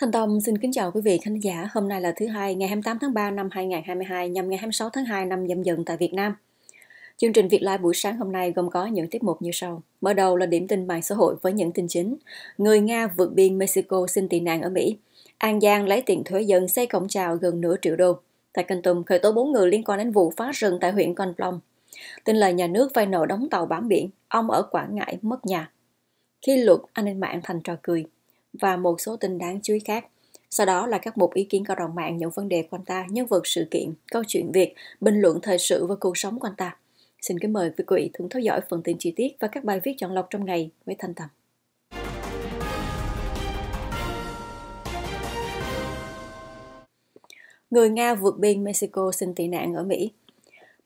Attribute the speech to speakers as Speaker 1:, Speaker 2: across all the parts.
Speaker 1: Thanh Tâm xin kính chào quý vị khán giả. Hôm nay là thứ hai, ngày 28 tháng 3 năm 2022 nhằm ngày 26 tháng 2 năm nhâm dần tại Việt Nam. Chương trình Việt Live buổi sáng hôm nay gồm có những tiết mục như sau. Mở đầu là điểm tin mạng xã hội với những tin chính. Người Nga vượt biên Mexico xin tị nạn ở Mỹ. An Giang lấy tiền thuế dân xây cổng chào gần nửa triệu đô. Tại Cần Tùng, khởi tố 4 người liên quan đến vụ phá rừng tại huyện Con Plong. Tin lời nhà nước vay nợ đóng tàu bám biển, ông ở Quảng Ngãi mất nhà. Khi luật an ninh mạng thành trò cười – và một số tin đáng chú ý khác. Sau đó là các mục ý kiến cộng đồng mạng những vấn đề quanh ta, nhân vật sự kiện, câu chuyện việc bình luận thời sự và cuộc sống quanh ta. Xin kính mời quý vị cùng theo dõi phần tin chi tiết và các bài viết chọn lọc trong ngày với Thanh Tâm. Người Nga vượt biên Mexico xin tị nạn ở Mỹ.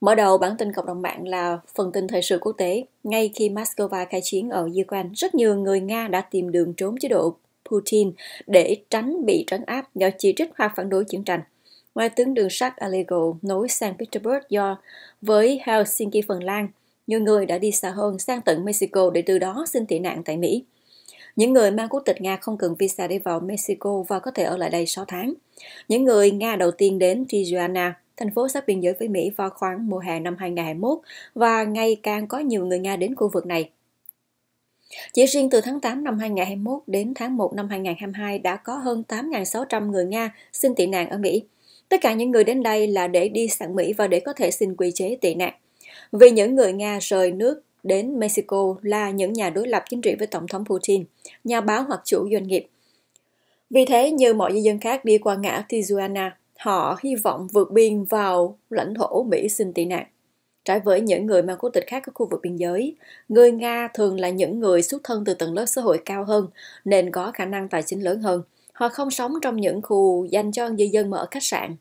Speaker 1: Mở đầu bản tin cộng đồng mạng là phần tin thời sự quốc tế. Ngay khi Moscow khai chiến ở Ukraine, rất nhiều người Nga đã tìm đường trốn chế độ Putin để tránh bị trấn áp do chỉ trích hoặc phản đối chiến tranh. Ngoài tướng đường sắt Allego nối sang Petersburg do với Helsinki, Phần Lan, nhiều người đã đi xa hơn sang tận Mexico để từ đó xin tị nạn tại Mỹ. Những người mang quốc tịch Nga không cần visa để vào Mexico và có thể ở lại đây 6 tháng. Những người Nga đầu tiên đến Tijuana, thành phố sát biên giới với Mỹ vào khoảng mùa hè năm 2021 và ngày càng có nhiều người Nga đến khu vực này chỉ riêng từ tháng 8 năm 2021 đến tháng 1 năm 2022 đã có hơn 8.600 người Nga xin tị nạn ở Mỹ. Tất cả những người đến đây là để đi sang Mỹ và để có thể xin quy chế tị nạn. Vì những người Nga rời nước đến Mexico là những nhà đối lập chính trị với Tổng thống Putin, nhà báo hoặc chủ doanh nghiệp. Vì thế, như mọi di dân khác đi qua ngã Tijuana, họ hy vọng vượt biên vào lãnh thổ Mỹ xin tị nạn. Trái với những người mang quốc tịch khác ở khu vực biên giới, người Nga thường là những người xuất thân từ tầng lớp xã hội cao hơn nên có khả năng tài chính lớn hơn. Họ không sống trong những khu dành cho di dân mà ở khách sạn.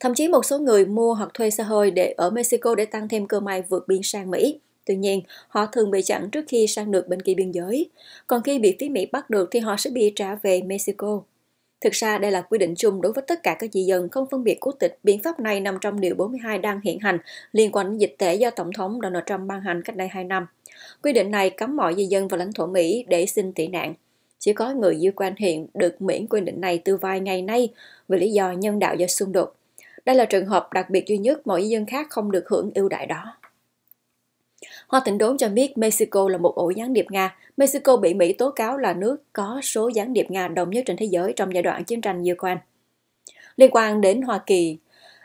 Speaker 1: Thậm chí một số người mua hoặc thuê xe hơi để ở Mexico để tăng thêm cơ may vượt biên sang Mỹ. Tuy nhiên, họ thường bị chặn trước khi sang được bên kia biên giới. Còn khi bị phía Mỹ bắt được thì họ sẽ bị trả về Mexico. Thực ra đây là quy định chung đối với tất cả các di dân không phân biệt quốc tịch. Biện pháp này nằm trong điều 42 đang hiện hành liên quan đến dịch tễ do Tổng thống Donald Trump ban hành cách đây 2 năm. Quy định này cấm mọi di dân vào lãnh thổ Mỹ để xin tị nạn. Chỉ có người dư quan hiện được miễn quy định này từ vài ngày nay vì lý do nhân đạo do xung đột. Đây là trường hợp đặc biệt duy nhất mọi di dân khác không được hưởng ưu đại đó. Hoa Tịnh Đốn cho biết Mexico là một ổ gián điệp Nga, Mexico bị Mỹ tố cáo là nước có số gián điệp Nga đông nhất trên thế giới trong giai đoạn chiến tranh Ukraine. Liên quan đến Hoa Kỳ,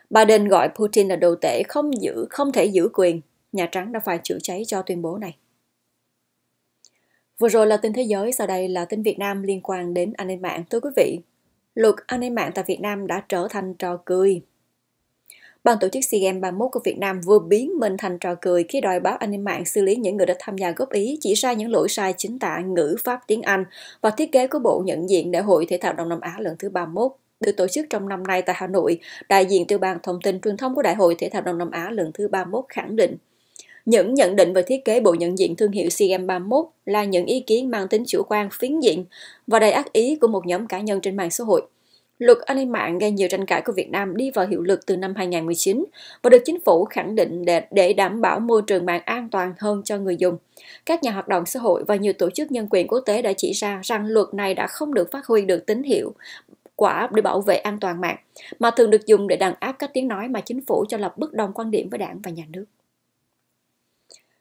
Speaker 1: Biden gọi Putin là đồ tể không giữ không thể giữ quyền. Nhà Trắng đã phải chữa cháy cho tuyên bố này. Vừa rồi là tin thế giới, sau đây là tin Việt Nam liên quan đến an ninh mạng. Thưa quý vị, luật an ninh mạng tại Việt Nam đã trở thành trò cười Ban tổ chức SEA Games 31 của Việt Nam vừa biến mình thành trò cười khi đòi báo an ninh mạng xử lý những người đã tham gia góp ý chỉ ra những lỗi sai chính tả ngữ pháp tiếng Anh và thiết kế của bộ nhận diện đại hội thể thao Đông Nam Á lần thứ 31 được tổ chức trong năm nay tại Hà Nội, đại diện tiểu ban thông tin truyền thông của Đại hội Thể thao Đông Nam Á lần thứ 31 khẳng định, những nhận định về thiết kế bộ nhận diện thương hiệu SEA Games 31 là những ý kiến mang tính chủ quan phiến diện và đầy ác ý của một nhóm cá nhân trên mạng xã hội – Luật an ninh mạng gây nhiều tranh cãi của Việt Nam đi vào hiệu lực từ năm 2019 và được chính phủ khẳng định để, để đảm bảo môi trường mạng an toàn hơn cho người dùng. Các nhà hoạt động xã hội và nhiều tổ chức nhân quyền quốc tế đã chỉ ra rằng luật này đã không được phát huy được tín hiệu quả để bảo vệ an toàn mạng, mà thường được dùng để đàn áp các tiếng nói mà chính phủ cho lập bất đồng quan điểm với đảng và nhà nước.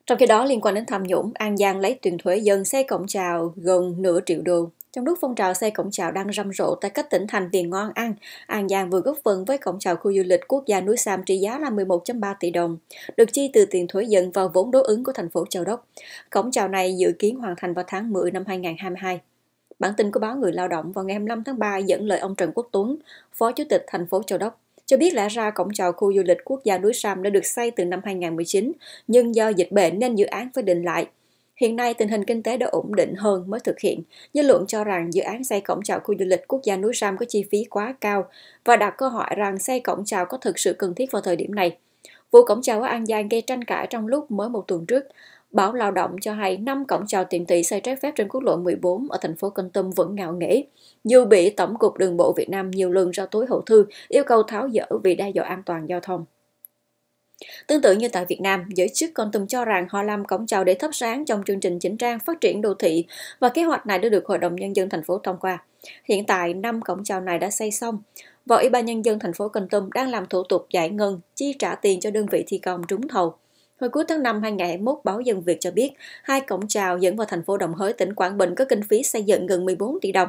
Speaker 1: Trong khi đó, liên quan đến tham nhũng, An Giang lấy tiền thuế dân xây cổng chào gần nửa triệu đô trong lúc phong trào xây cổng chào đang rầm rộ tại các tỉnh thành tiền ngon ăn, An Giang vừa góp phần với cổng chào khu du lịch quốc gia núi Sam trị giá là 11.3 tỷ đồng, được chi từ tiền thuế dựng vào vốn đối ứng của thành phố Châu Đốc. Cổng chào này dự kiến hoàn thành vào tháng 10 năm 2022. Bản tin của báo Người Lao động vào ngày 25 tháng 3 dẫn lời ông Trần Quốc Tuấn, Phó Chủ tịch thành phố Châu Đốc, cho biết lẽ ra cổng chào khu du lịch quốc gia núi Sam đã được xây từ năm 2019, nhưng do dịch bệnh nên dự án phải đình lại Hiện nay, tình hình kinh tế đã ổn định hơn mới thực hiện. Dư luận cho rằng dự án xây cổng chào khu du lịch quốc gia núi Sam có chi phí quá cao và đặt câu hỏi rằng xây cổng chào có thực sự cần thiết vào thời điểm này. Vụ cổng chào ở An Giang gây tranh cãi trong lúc mới một tuần trước. Báo Lao động cho hay 5 cổng chào tiền tỷ xây trái phép trên quốc lộ 14 ở thành phố Kon Tum vẫn ngạo nghễ. Dù bị Tổng cục Đường bộ Việt Nam nhiều lần ra túi hậu thư yêu cầu tháo dỡ vì đe dọa an toàn giao thông. Tương tự như tại Việt Nam, giới chức con tùm cho rằng họ làm cổng chào để thắp sáng trong chương trình chỉnh trang phát triển đô thị và kế hoạch này đã được Hội đồng Nhân dân thành phố thông qua. Hiện tại, năm cổng chào này đã xây xong và Ủy ban Nhân dân thành phố Cần Tum đang làm thủ tục giải ngân, chi trả tiền cho đơn vị thi công trúng thầu. Hồi cuối tháng 5 2021, báo Dân Việt cho biết hai cổng chào dẫn vào thành phố Đồng Hới, tỉnh Quảng Bình có kinh phí xây dựng gần 14 tỷ đồng.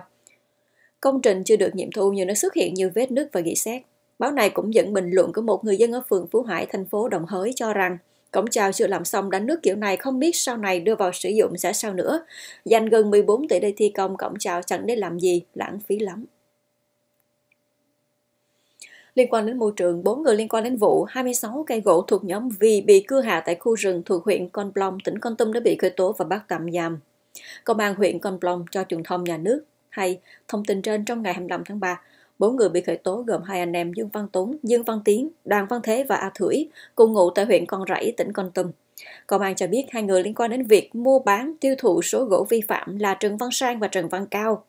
Speaker 1: Công trình chưa được nghiệm thu nhưng nó xuất hiện nhiều vết nứt và gỉ sét. Báo này cũng dẫn bình luận của một người dân ở phường Phú Hải, thành phố Đồng Hới cho rằng Cổng chào chưa làm xong đánh nước kiểu này không biết sau này đưa vào sử dụng sẽ sao nữa. Dành gần 14 tỷ để thi công cổng chào chẳng để làm gì, lãng phí lắm. Liên quan đến môi trường, 4 người liên quan đến vụ 26 cây gỗ thuộc nhóm vì bị cưa hạ tại khu rừng thuộc huyện Con Plong, tỉnh Con Tum đã bị khởi tố và bắt tạm giam. Công an huyện Con Plong cho truyền thông nhà nước hay thông tin trên trong ngày 25 tháng 3 Bốn người bị khởi tố gồm hai anh em Dương Văn Tuấn, Dương Văn Tiến, Đoàn Văn Thế và A Thủy, cùng ngụ tại huyện Con Rẫy, tỉnh Con Tum. Công an cho biết hai người liên quan đến việc mua bán, tiêu thụ số gỗ vi phạm là Trần Văn Sang và Trần Văn Cao.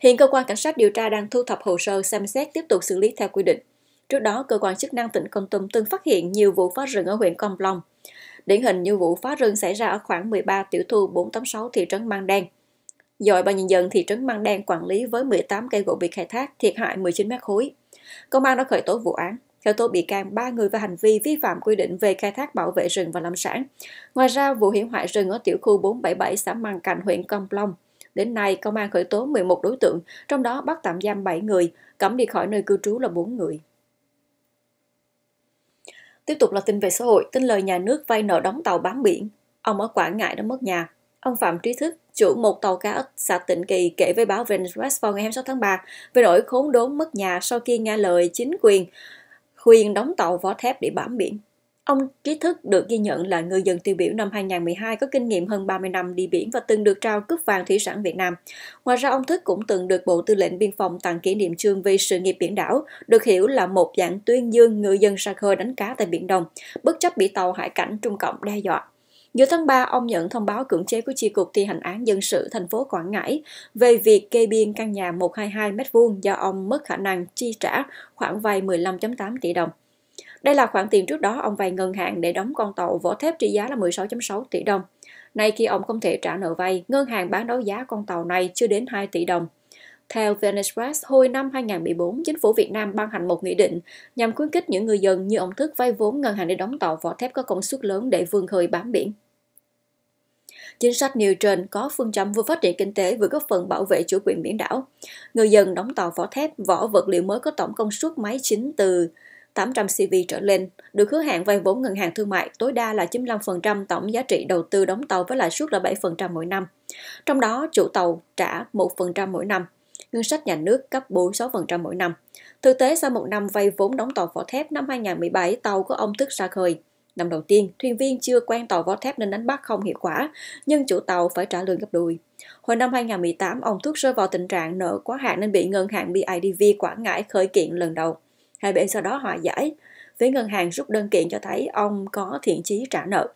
Speaker 1: Hiện cơ quan cảnh sát điều tra đang thu thập hồ sơ xem xét tiếp tục xử lý theo quy định. Trước đó, cơ quan chức năng tỉnh Con Tum từng phát hiện nhiều vụ phá rừng ở huyện Con Plong. Điển hình như vụ phá rừng xảy ra ở khoảng 13 tiểu thu 486 thị trấn Mang Đen – dội ban nhân dân thị trấn Măng Đen quản lý với 18 cây gỗ bị khai thác, thiệt hại 19 mét khối. Công an đã khởi tố vụ án, khởi tố bị can 3 người về hành vi vi phạm quy định về khai thác bảo vệ rừng và lâm sản. Ngoài ra, vụ hủy hoại rừng ở tiểu khu 477 xã Măng Cạnh, huyện Công Plong Đến nay, công an khởi tố 11 đối tượng, trong đó bắt tạm giam 7 người, cấm đi khỏi nơi cư trú là 4 người. Tiếp tục là tin về xã hội, tin lời nhà nước vay nợ đóng tàu bám biển. Ông ở Quảng Ngãi đã mất nhà. Ông Phạm Trí Thức, chủ một tàu cá ở xã Tịnh Kỳ kể với báo Venezuela vào ngày 26 tháng 3 về nỗi khốn đốn mất nhà sau khi nghe lời chính quyền khuyên đóng tàu vỏ thép để bám biển. Ông trí thức được ghi nhận là người dân tiêu biểu năm 2012 có kinh nghiệm hơn 30 năm đi biển và từng được trao cúp vàng thủy sản Việt Nam. Ngoài ra, ông Thức cũng từng được Bộ Tư lệnh Biên phòng tặng kỷ niệm trương vì sự nghiệp biển đảo, được hiểu là một dạng tuyên dương người dân xa khơi đánh cá tại Biển Đông, bất chấp bị tàu hải cảnh Trung Cộng đe dọa. Giữa tháng 3, ông nhận thông báo cưỡng chế của Chi cục thi hành án dân sự thành phố Quảng Ngãi về việc kê biên căn nhà 122 m2 do ông mất khả năng chi trả khoảng vay 15.8 tỷ đồng. Đây là khoản tiền trước đó ông vay ngân hàng để đóng con tàu vỏ thép trị giá là 16.6 tỷ đồng. Nay khi ông không thể trả nợ vay, ngân hàng bán đấu giá con tàu này chưa đến 2 tỷ đồng theo VN Express, hồi năm 2014, chính phủ Việt Nam ban hành một nghị định nhằm khuyến khích những người dân như ông Thức vay vốn ngân hàng để đóng tàu vỏ thép có công suất lớn để vươn khơi bám biển. Chính sách nêu trên có phương châm vừa phát triển kinh tế vừa góp phần bảo vệ chủ quyền biển đảo. Người dân đóng tàu vỏ thép, vỏ vật liệu mới có tổng công suất máy chính từ 800 CV trở lên, được hứa hẹn vay vốn ngân hàng thương mại tối đa là 95% tổng giá trị đầu tư đóng tàu với lãi suất là 7% mỗi năm. Trong đó, chủ tàu trả 1% mỗi năm ngân sách nhà nước cấp 46% mỗi năm. Thực tế, sau một năm vay vốn đóng tàu vỏ thép năm 2017, tàu của ông Tức ra khơi. Năm đầu tiên, thuyền viên chưa quen tàu vỏ thép nên đánh bắt không hiệu quả, nhưng chủ tàu phải trả lương gấp đôi. Hồi năm 2018, ông Thuốc rơi vào tình trạng nợ quá hạn nên bị ngân hàng BIDV Quảng Ngãi khởi kiện lần đầu. Hai bên sau đó hòa giải. Phía ngân hàng rút đơn kiện cho thấy ông có thiện chí trả nợ.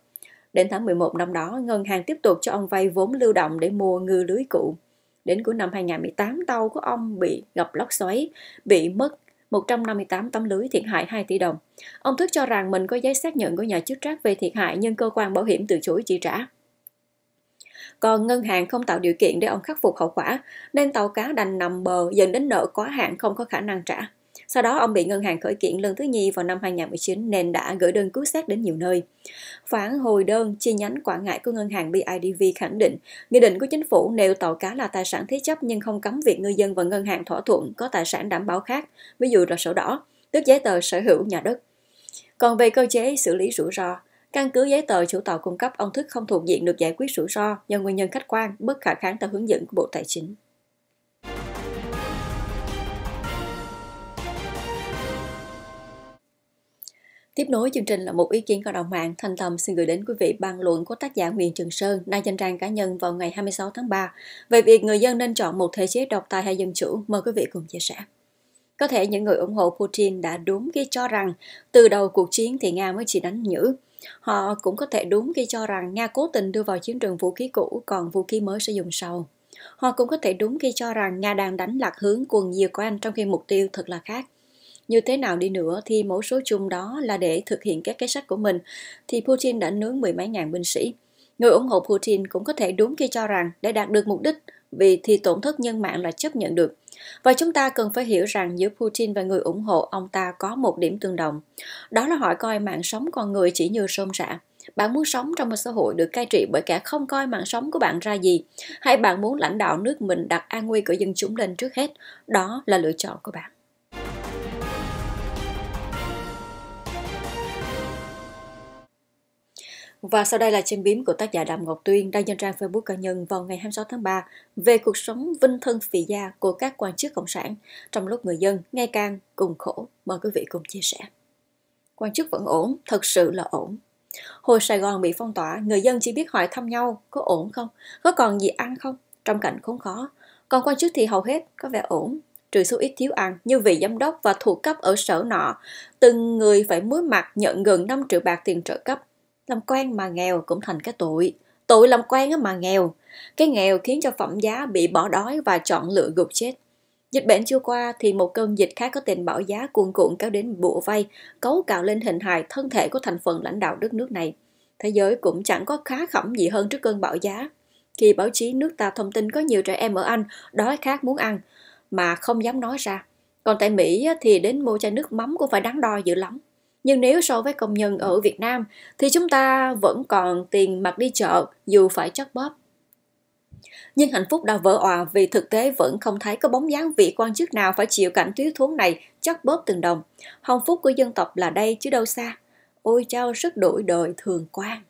Speaker 1: Đến tháng 11 năm đó, ngân hàng tiếp tục cho ông vay vốn lưu động để mua ngư lưới cụ. Đến cuối năm 2018, tàu của ông bị ngập lốc xoáy, bị mất 158 tấm lưới thiệt hại 2 tỷ đồng. Ông Thức cho rằng mình có giấy xác nhận của nhà chức trách về thiệt hại nhưng cơ quan bảo hiểm từ chối chi trả. Còn ngân hàng không tạo điều kiện để ông khắc phục hậu quả, nên tàu cá đành nằm bờ dẫn đến nợ quá hạn không có khả năng trả. Sau đó ông bị ngân hàng khởi kiện lần thứ nhì vào năm 2019 nên đã gửi đơn cứu xét đến nhiều nơi. Phản hồi đơn chi nhánh Quảng Ngãi của ngân hàng BIDV khẳng định, nghị định của chính phủ nêu tàu cá là tài sản thế chấp nhưng không cấm việc người dân và ngân hàng thỏa thuận có tài sản đảm bảo khác, ví dụ là sổ đỏ, tức giấy tờ sở hữu nhà đất. Còn về cơ chế xử lý rủi ro, Căn cứ giấy tờ chủ tàu cung cấp, ông Thức không thuộc diện được giải quyết rủi ro do nguyên nhân khách quan, bất khả kháng theo hướng dẫn của Bộ Tài chính. Tiếp nối chương trình là một ý kiến cộng đồng mạng Thanh Tâm xin gửi đến quý vị bàn luận của tác giả Nguyễn Trường Sơn đăng trên trang cá nhân vào ngày 26 tháng 3 về việc người dân nên chọn một thể chế độc tài hay dân chủ. Mời quý vị cùng chia sẻ. Có thể những người ủng hộ Putin đã đúng khi cho rằng từ đầu cuộc chiến thì Nga mới chỉ đánh nhữ. Họ cũng có thể đúng khi cho rằng Nga cố tình đưa vào chiến trường vũ khí cũ còn vũ khí mới sẽ dùng sau. Họ cũng có thể đúng khi cho rằng Nga đang đánh lạc hướng quần diệt của Anh trong khi mục tiêu thật là khác. Như thế nào đi nữa thì mẫu số chung đó là để thực hiện các kế sách của mình, thì Putin đã nướng mười mấy ngàn binh sĩ. Người ủng hộ Putin cũng có thể đúng khi cho rằng để đạt được mục đích vì thì tổn thất nhân mạng là chấp nhận được. Và chúng ta cần phải hiểu rằng giữa Putin và người ủng hộ ông ta có một điểm tương đồng. Đó là họ coi mạng sống con người chỉ như rơm rạ. Bạn muốn sống trong một xã hội được cai trị bởi kẻ không coi mạng sống của bạn ra gì, hay bạn muốn lãnh đạo nước mình đặt an nguy của dân chúng lên trước hết, đó là lựa chọn của bạn. Và sau đây là trên biếm của tác giả Đàm Ngọc Tuyên đăng trên trang Facebook cá nhân vào ngày 26 tháng 3 về cuộc sống vinh thân phì gia của các quan chức cộng sản trong lúc người dân ngày càng cùng khổ. Mời quý vị cùng chia sẻ. Quan chức vẫn ổn, thật sự là ổn. Hồi Sài Gòn bị phong tỏa, người dân chỉ biết hỏi thăm nhau có ổn không, có còn gì ăn không, trong cảnh khốn khó. Còn quan chức thì hầu hết có vẻ ổn, trừ số ít thiếu ăn như vị giám đốc và thuộc cấp ở sở nọ. Từng người phải muối mặt nhận gần 5 triệu bạc tiền trợ cấp làm quen mà nghèo cũng thành cái tội tội làm quan mà nghèo cái nghèo khiến cho phẩm giá bị bỏ đói và chọn lựa gục chết Dịch bệnh chưa qua thì một cơn dịch khác có tên bão giá cuồn cuộn kéo đến bụa vây, cấu cạo lên hình hài thân thể của thành phần lãnh đạo đất nước này. Thế giới cũng chẳng có khá khẩm gì hơn trước cơn bão giá. Khi báo chí nước ta thông tin có nhiều trẻ em ở Anh đói khát muốn ăn mà không dám nói ra. Còn tại Mỹ thì đến mua chai nước mắm cũng phải đắn đo dữ lắm nhưng nếu so với công nhân ở Việt Nam thì chúng ta vẫn còn tiền mặt đi chợ dù phải chót bóp. Nhưng hạnh phúc đã vỡ òa vì thực tế vẫn không thấy có bóng dáng vị quan chức nào phải chịu cảnh thiếu thốn này chót bóp từng đồng. Hồng phúc của dân tộc là đây chứ đâu xa. Ôi chao sức đổi đời thường quan.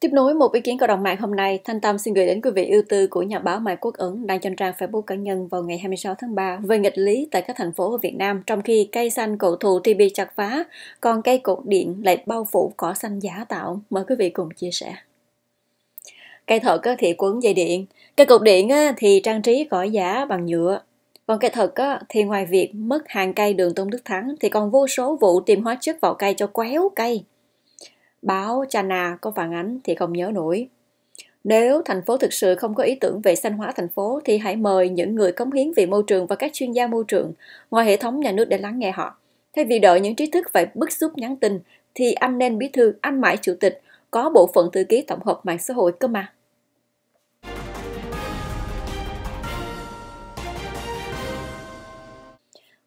Speaker 1: Tiếp nối một ý kiến cộng đồng mạng hôm nay, Thanh Tâm xin gửi đến quý vị ưu tư của nhà báo Mai Quốc Ứng đang trên trang Facebook cá nhân vào ngày 26 tháng 3 về nghịch lý tại các thành phố ở Việt Nam, trong khi cây xanh cổ thụ thì bị chặt phá, còn cây cột điện lại bao phủ cỏ xanh giả tạo. Mời quý vị cùng chia sẻ. Cây thật thì quấn dây điện, cây cột điện thì trang trí cỏ giả bằng nhựa, còn cây thật á, thì ngoài việc mất hàng cây đường Tôn Đức Thắng thì còn vô số vụ tìm hóa chất vào cây cho quéo cây báo Chana có phản ánh thì không nhớ nổi. Nếu thành phố thực sự không có ý tưởng về xanh hóa thành phố thì hãy mời những người cống hiến vì môi trường và các chuyên gia môi trường ngoài hệ thống nhà nước để lắng nghe họ. Thay vì đợi những trí thức phải bức xúc nhắn tin thì anh nên bí thư, anh mãi chủ tịch, có bộ phận thư ký tổng hợp mạng xã hội cơ mà.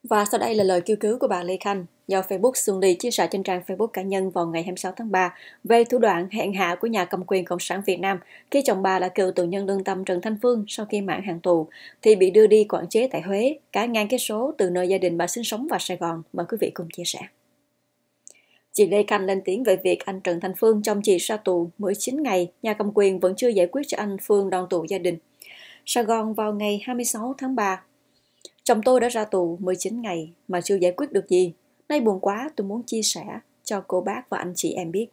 Speaker 1: Và sau đây là lời kêu cứu của bà Lê Khanh do Facebook Xuân Ly chia sẻ trên trang Facebook cá nhân vào ngày 26 tháng 3 về thủ đoạn hẹn hạ của nhà cầm quyền Cộng sản Việt Nam khi chồng bà là cựu tù nhân lương tâm Trần Thanh Phương sau khi mãn hạn tù thì bị đưa đi quản chế tại Huế, cả ngàn cái số từ nơi gia đình bà sinh sống và Sài Gòn. Mời quý vị cùng chia sẻ. Chị Lê Khanh lên tiếng về việc anh Trần Thanh Phương trong chị ra tù 19 ngày, nhà cầm quyền vẫn chưa giải quyết cho anh Phương đòn tù gia đình. Sài Gòn vào ngày 26 tháng 3. Chồng tôi đã ra tù 19 ngày mà chưa giải quyết được gì, Nay buồn quá, tôi muốn chia sẻ cho cô bác và anh chị em biết.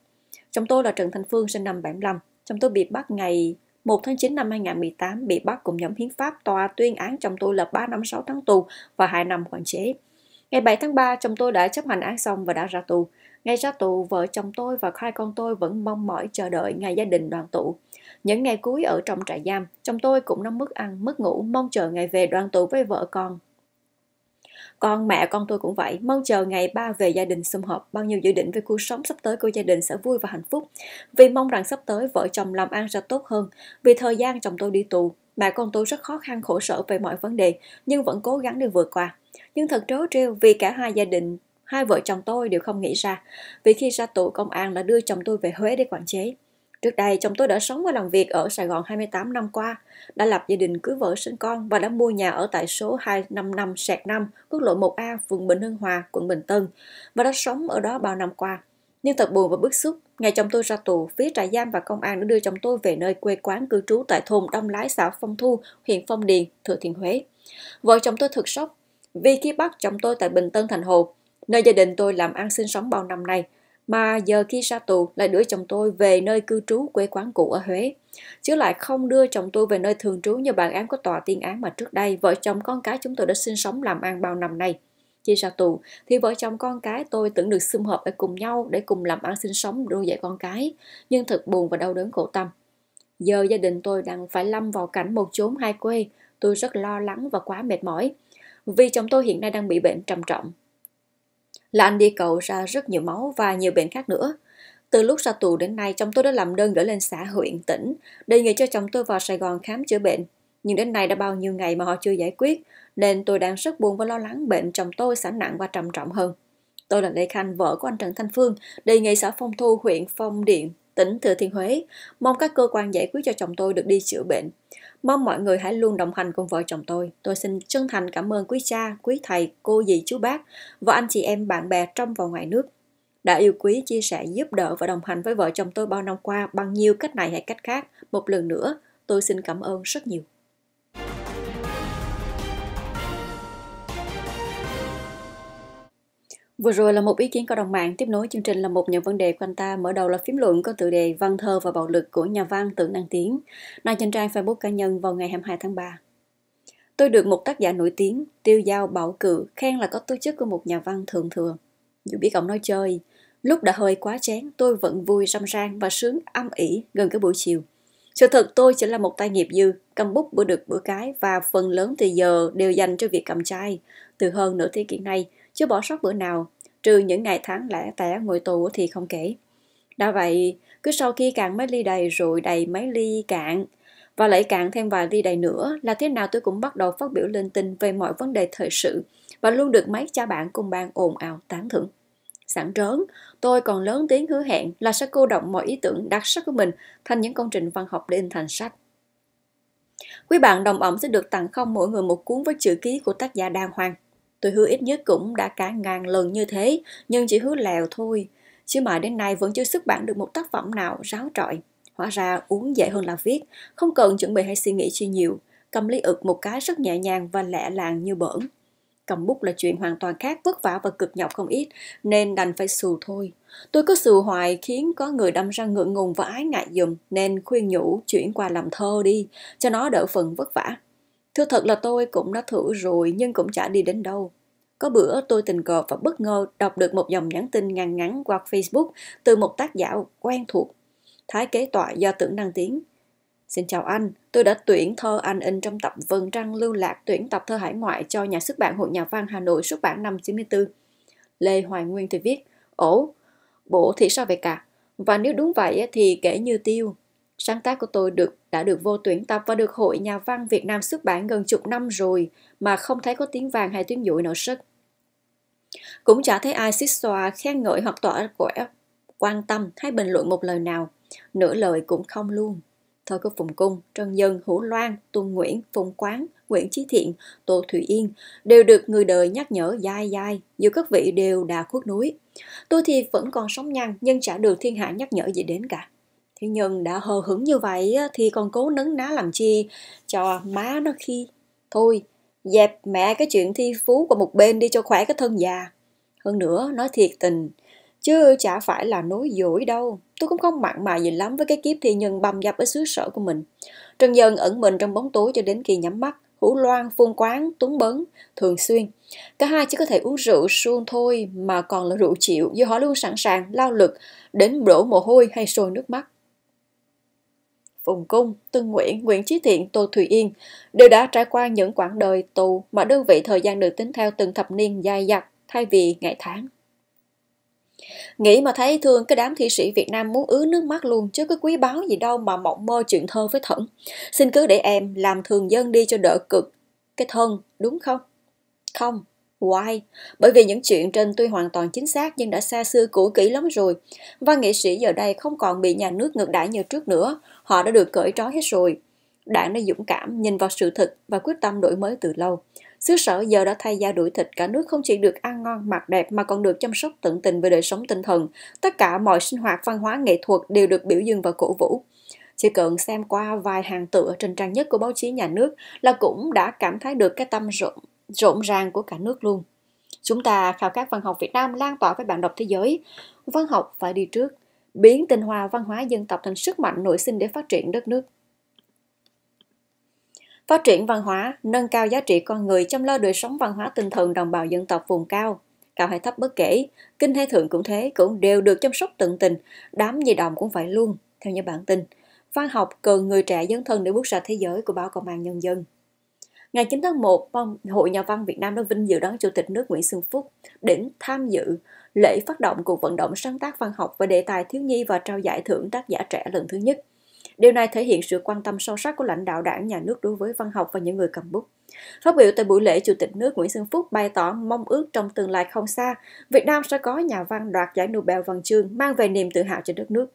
Speaker 1: Chồng tôi là Trần thanh Phương sinh năm 75. Chồng tôi bị bắt ngày 1 tháng 9 năm 2018 bị bắt cùng nhóm hiến pháp tòa tuyên án chồng tôi là 3 năm 6 tháng tù và 2 năm quản chế. Ngày 7 tháng 3, chồng tôi đã chấp hành án xong và đã ra tù. Ngay ra tù, vợ chồng tôi và hai con tôi vẫn mong mỏi chờ đợi ngày gia đình đoàn tụ. Những ngày cuối ở trong trại giam, chồng tôi cũng đang mức ăn, mất ngủ, mong chờ ngày về đoàn tụ với vợ con con mẹ con tôi cũng vậy, mong chờ ngày ba về gia đình sum họp, bao nhiêu dự định về cuộc sống sắp tới của gia đình sẽ vui và hạnh phúc. Vì mong rằng sắp tới vợ chồng làm ăn sẽ tốt hơn, vì thời gian chồng tôi đi tù, mẹ con tôi rất khó khăn khổ sở về mọi vấn đề, nhưng vẫn cố gắng để vượt qua. Nhưng thật trớ trêu vì cả hai gia đình hai vợ chồng tôi đều không nghĩ ra vì khi ra tù công an đã đưa chồng tôi về Huế để quản chế Trước đây, chồng tôi đã sống và làm việc ở Sài Gòn 28 năm qua, đã lập gia đình cưới vợ sinh con và đã mua nhà ở tại số 255 Sạc 5, quốc lộ 1A, phường Bình Hưng Hòa, quận Bình Tân và đã sống ở đó bao năm qua. Nhưng thật buồn và bức xúc, ngày chồng tôi ra tù, phía trại giam và công an đã đưa chồng tôi về nơi quê quán cư trú tại thôn Đông Lái, xã Phong Thu, huyện Phong Điền, Thừa Thiên Huế. Vợ chồng tôi thực sốc vì khi bắt chồng tôi tại Bình Tân Thành Hồ, nơi gia đình tôi làm ăn sinh sống bao năm nay, mà giờ khi ra tù lại đưa chồng tôi về nơi cư trú quê quán cũ ở Huế. Chứ lại không đưa chồng tôi về nơi thường trú như bản án của tòa tiên án mà trước đây vợ chồng con cái chúng tôi đã sinh sống làm ăn bao năm nay. Khi ra tù thì vợ chồng con cái tôi tưởng được sum hợp ở cùng nhau để cùng làm ăn sinh sống nuôi dạy con cái, nhưng thật buồn và đau đớn khổ tâm. Giờ gia đình tôi đang phải lâm vào cảnh một chốn hai quê, tôi rất lo lắng và quá mệt mỏi. Vì chồng tôi hiện nay đang bị bệnh trầm trọng, là anh đi cầu ra rất nhiều máu và nhiều bệnh khác nữa. Từ lúc ra tù đến nay, chồng tôi đã làm đơn gửi lên xã huyện, tỉnh, đề nghị cho chồng tôi vào Sài Gòn khám chữa bệnh. Nhưng đến nay đã bao nhiêu ngày mà họ chưa giải quyết, nên tôi đang rất buồn và lo lắng bệnh chồng tôi sẽ nặng và trầm trọng hơn. Tôi là Lê Khanh, vợ của anh Trần Thanh Phương, đề nghị xã Phong Thu, huyện Phong Điện, tỉnh Thừa Thiên Huế, mong các cơ quan giải quyết cho chồng tôi được đi chữa bệnh. Mong mọi người hãy luôn đồng hành cùng vợ chồng tôi. Tôi xin chân thành cảm ơn quý cha, quý thầy, cô dì chú bác và anh chị em bạn bè trong và ngoài nước đã yêu quý, chia sẻ, giúp đỡ và đồng hành với vợ chồng tôi bao năm qua bằng nhiều cách này hay cách khác. Một lần nữa, tôi xin cảm ơn rất nhiều. Vừa rồi là một ý kiến cộng đồng mạng tiếp nối chương trình là một những vấn đề của anh ta mở đầu là phím luận có tựa đề Văn thơ và bạo lực của nhà văn Tưởng đăng Tiến, Nói trên trang Facebook cá nhân vào ngày 22 tháng 3. Tôi được một tác giả nổi tiếng, tiêu giao bảo cự, khen là có tố chất của một nhà văn thường thường. Dù biết ông nói chơi, lúc đã hơi quá chén, tôi vẫn vui râm ran và sướng âm ỉ gần cái buổi chiều. Sự thật tôi chỉ là một tay nghiệp dư, cầm bút bữa được bữa cái và phần lớn thì giờ đều dành cho việc cầm chai. Từ hơn nửa thế kỷ nay, chưa bỏ sót bữa nào, trừ những ngày tháng lẻ tẻ ngồi tù thì không kể. Đã vậy, cứ sau khi cạn mấy ly đầy rồi đầy mấy ly cạn, và lại cạn thêm vài ly đầy nữa là thế nào tôi cũng bắt đầu phát biểu lên tin về mọi vấn đề thời sự và luôn được mấy cha bạn cùng bàn ồn ào tán thưởng. Sẵn trớn, tôi còn lớn tiếng hứa hẹn là sẽ cô động mọi ý tưởng đặc sắc của mình thành những công trình văn học để in thành sách. Quý bạn đồng ẩm sẽ được tặng không mỗi người một cuốn với chữ ký của tác giả Đàng Hoàng. Tôi hứa ít nhất cũng đã cả ngàn lần như thế, nhưng chỉ hứa lèo thôi. Chứ mà đến nay vẫn chưa xuất bản được một tác phẩm nào ráo trọi. Hóa ra uống dễ hơn là viết, không cần chuẩn bị hay suy nghĩ chi nhiều. Cầm ly ực một cái rất nhẹ nhàng và lẹ làng như bỡn. Cầm bút là chuyện hoàn toàn khác, vất vả và cực nhọc không ít, nên đành phải xù thôi. Tôi có xù hoài khiến có người đâm ra ngượng ngùng và ái ngại dùm, nên khuyên nhủ chuyển qua làm thơ đi, cho nó đỡ phần vất vả. Thưa thật là tôi cũng đã thử rồi nhưng cũng chả đi đến đâu. Có bữa tôi tình cờ và bất ngờ đọc được một dòng nhắn tin ngắn ngắn qua Facebook từ một tác giả quen thuộc, Thái Kế Tọa do Tưởng Đăng tiếng Xin chào anh, tôi đã tuyển thơ anh in trong tập Vân Trăng Lưu Lạc tuyển tập thơ hải ngoại cho nhà xuất bản Hội Nhà văn Hà Nội xuất bản năm 94. Lê Hoài Nguyên thì viết, ổ, bộ thì sao vậy cả? Và nếu đúng vậy thì kể như tiêu. Sáng tác của tôi được đã được vô tuyển tập và được Hội Nhà văn Việt Nam xuất bản gần chục năm rồi mà không thấy có tiếng vàng hay tiếng dụi nổi sức. Cũng chả thấy ai xích xòa khen ngợi hoặc tỏa vẻ quan tâm hay bình luận một lời nào, nửa lời cũng không luôn. Thôi có Phùng Cung, Trân Dân, Hữu Loan, Tuân Nguyễn, Phùng Quán, Nguyễn Chí Thiện, Tô Thủy Yên đều được người đời nhắc nhở dai dai, dù các vị đều đã khuất núi. Tôi thì vẫn còn sống nhăn nhưng chả được thiên hạ nhắc nhở gì đến cả thế nhưng đã hờ hững như vậy thì còn cố nấn ná làm chi cho má nó khi thôi dẹp mẹ cái chuyện thi phú qua một bên đi cho khỏe cái thân già hơn nữa nói thiệt tình chứ chả phải là nói dối đâu tôi cũng không mặn mà gì lắm với cái kiếp thi nhân bầm dập ở xứ sở của mình trần dân ẩn mình trong bóng tối cho đến khi nhắm mắt hủ loan phun quán túng bấn thường xuyên cả hai chỉ có thể uống rượu suông thôi mà còn là rượu chịu do họ luôn sẵn sàng lao lực đến đổ mồ hôi hay sôi nước mắt Phùng Cung, Tân Nguyễn, Nguyễn Chí Thiện, Tô Thùy Yên đều đã trải qua những quãng đời tù mà đơn vị thời gian được tính theo từng thập niên dài dặt thay vì ngày tháng. Nghĩ mà thấy thương cái đám thi sĩ Việt Nam muốn ứa nước mắt luôn chứ có quý báu gì đâu mà mộng mơ chuyện thơ với thẩn. Xin cứ để em làm thường dân đi cho đỡ cực. Cái thân, đúng không? Không, Why? Bởi vì những chuyện trên tuy hoàn toàn chính xác nhưng đã xa xưa cũ kỹ lắm rồi. Văn nghệ sĩ giờ đây không còn bị nhà nước ngược đãi như trước nữa. Họ đã được cởi trói hết rồi. Đảng đã dũng cảm, nhìn vào sự thật và quyết tâm đổi mới từ lâu. Xứ sở giờ đã thay da đuổi thịt cả nước không chỉ được ăn ngon, mặc đẹp mà còn được chăm sóc tận tình về đời sống tinh thần. Tất cả mọi sinh hoạt văn hóa nghệ thuật đều được biểu dương và cổ vũ. Chỉ cần xem qua vài hàng tựa trên trang nhất của báo chí nhà nước là cũng đã cảm thấy được cái tâm rộng rộn ràng của cả nước luôn. Chúng ta khao khát văn học Việt Nam lan tỏa với bạn đọc thế giới. Văn học phải đi trước, biến tinh hoa văn hóa dân tộc thành sức mạnh nội sinh để phát triển đất nước. Phát triển văn hóa, nâng cao giá trị con người chăm lo đời sống văn hóa tinh thần đồng bào dân tộc vùng cao. Cao hay thấp bất kể, kinh hay thượng cũng thế, cũng đều được chăm sóc tận tình, đám dây đồng cũng phải luôn, theo như bản tin. Văn học cần người trẻ dân thân để bước ra thế giới của báo Công an Nhân dân. Ngày 9 tháng 1, Hội Nhà văn Việt Nam đã vinh dự đón Chủ tịch nước Nguyễn Xuân Phúc đến tham dự lễ phát động cuộc vận động sáng tác văn học về đề tài thiếu nhi và trao giải thưởng tác giả trẻ lần thứ nhất. Điều này thể hiện sự quan tâm sâu sắc của lãnh đạo đảng, nhà nước đối với văn học và những người cầm bút. Phát biểu tại buổi lễ, Chủ tịch nước Nguyễn Xuân Phúc bày tỏ mong ước trong tương lai không xa, Việt Nam sẽ có nhà văn đoạt giải Nobel văn chương, mang về niềm tự hào cho đất nước.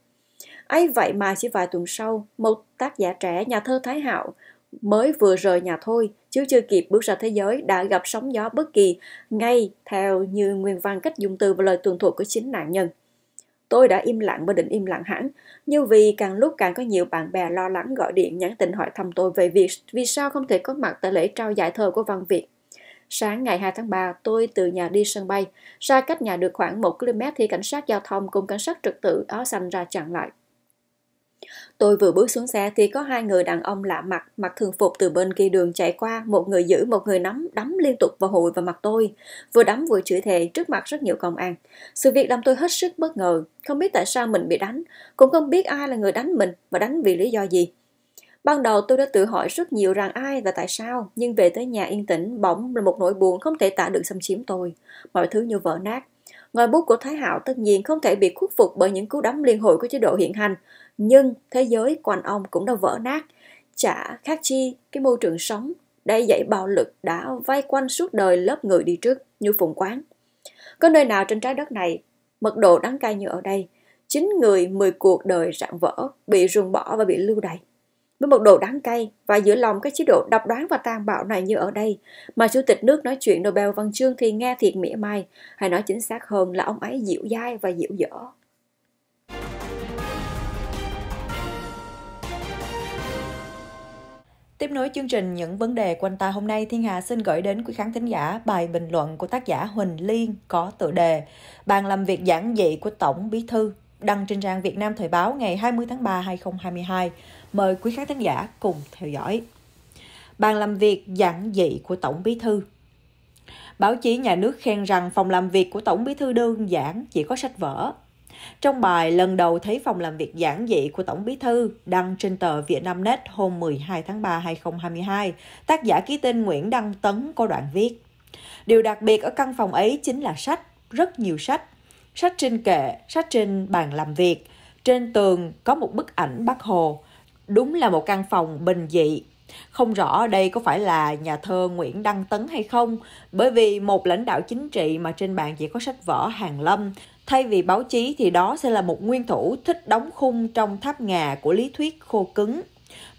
Speaker 1: ấy vậy mà chỉ vài tuần sau, một tác giả trẻ, nhà thơ Thái Hạo, mới vừa rời nhà thôi, chứ chưa kịp bước ra thế giới đã gặp sóng gió bất kỳ, ngay theo như nguyên văn cách dùng từ và lời tường thuật của chính nạn nhân. Tôi đã im lặng và định im lặng hẳn, nhưng vì càng lúc càng có nhiều bạn bè lo lắng gọi điện nhắn tin hỏi thăm tôi về việc vì sao không thể có mặt tại lễ trao giải thơ của Văn Việt. Sáng ngày 2 tháng 3, tôi từ nhà đi sân bay, ra cách nhà được khoảng 1 km thì cảnh sát giao thông cùng cảnh sát trực tự áo xanh ra chặn lại. Tôi vừa bước xuống xe thì có hai người đàn ông lạ mặt, mặc thường phục từ bên kia đường chạy qua, một người giữ, một người nắm, đấm liên tục vào hụi vào mặt tôi. Vừa đấm vừa chửi thề trước mặt rất nhiều công an. Sự việc làm tôi hết sức bất ngờ, không biết tại sao mình bị đánh, cũng không biết ai là người đánh mình và đánh vì lý do gì. Ban đầu tôi đã tự hỏi rất nhiều rằng ai và tại sao, nhưng về tới nhà yên tĩnh bỗng là một nỗi buồn không thể tả được xâm chiếm tôi. Mọi thứ như vỡ nát. Ngòi bút của Thái Hạo tất nhiên không thể bị khuất phục bởi những cú đấm liên hồi của chế độ hiện hành, nhưng thế giới quanh ông cũng đã vỡ nát chả khác chi cái môi trường sống đầy dạy bạo lực đã vây quanh suốt đời lớp người đi trước như phùng quán có nơi nào trên trái đất này mật độ đắng cay như ở đây chín người mười cuộc đời rạn vỡ bị ruồng bỏ và bị lưu đày với mật độ đáng cay và giữa lòng cái chế độ độc đoán và tàn bạo này như ở đây mà chủ tịch nước nói chuyện Nobel văn chương thì nghe thiệt mỉa mai hay nói chính xác hơn là ông ấy dịu dai và dịu dở
Speaker 2: Tiếp nối chương trình những vấn đề quanh ta hôm nay, Thiên Hà xin gửi đến quý khán thính giả bài bình luận của tác giả Huỳnh Liên có tựa đề Bàn làm việc giản dị của Tổng Bí Thư đăng trên trang Việt Nam Thời báo ngày 20 tháng 3 2022. Mời quý khán thính giả cùng theo dõi. Bàn làm việc giản dị của Tổng Bí Thư Báo chí nhà nước khen rằng phòng làm việc của Tổng Bí Thư đơn giản, chỉ có sách vở, trong bài lần đầu thấy phòng làm việc giản dị của Tổng Bí Thư đăng trên tờ Vietnamnet hôm 12 tháng 3 2022, tác giả ký tên Nguyễn Đăng Tấn có đoạn viết. Điều đặc biệt ở căn phòng ấy chính là sách, rất nhiều sách. Sách trên kệ, sách trên bàn làm việc, trên tường có một bức ảnh bác Hồ. Đúng là một căn phòng bình dị, không rõ đây có phải là nhà thơ Nguyễn Đăng Tấn hay không, bởi vì một lãnh đạo chính trị mà trên bàn chỉ có sách vở hàng lâm, Thay vì báo chí thì đó sẽ là một nguyên thủ thích đóng khung trong tháp ngà của lý thuyết khô cứng.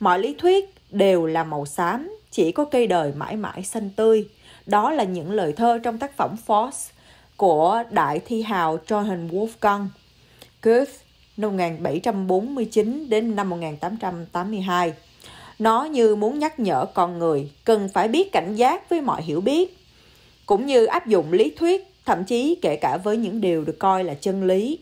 Speaker 2: Mọi lý thuyết đều là màu xám, chỉ có cây đời mãi mãi xanh tươi. Đó là những lời thơ trong tác phẩm *Force* của đại thi hào Johann Wolfgang Goethe năm 1749 đến năm 1882. Nó như muốn nhắc nhở con người cần phải biết cảnh giác với mọi hiểu biết, cũng như áp dụng lý thuyết thậm chí kể cả với những điều được coi là chân lý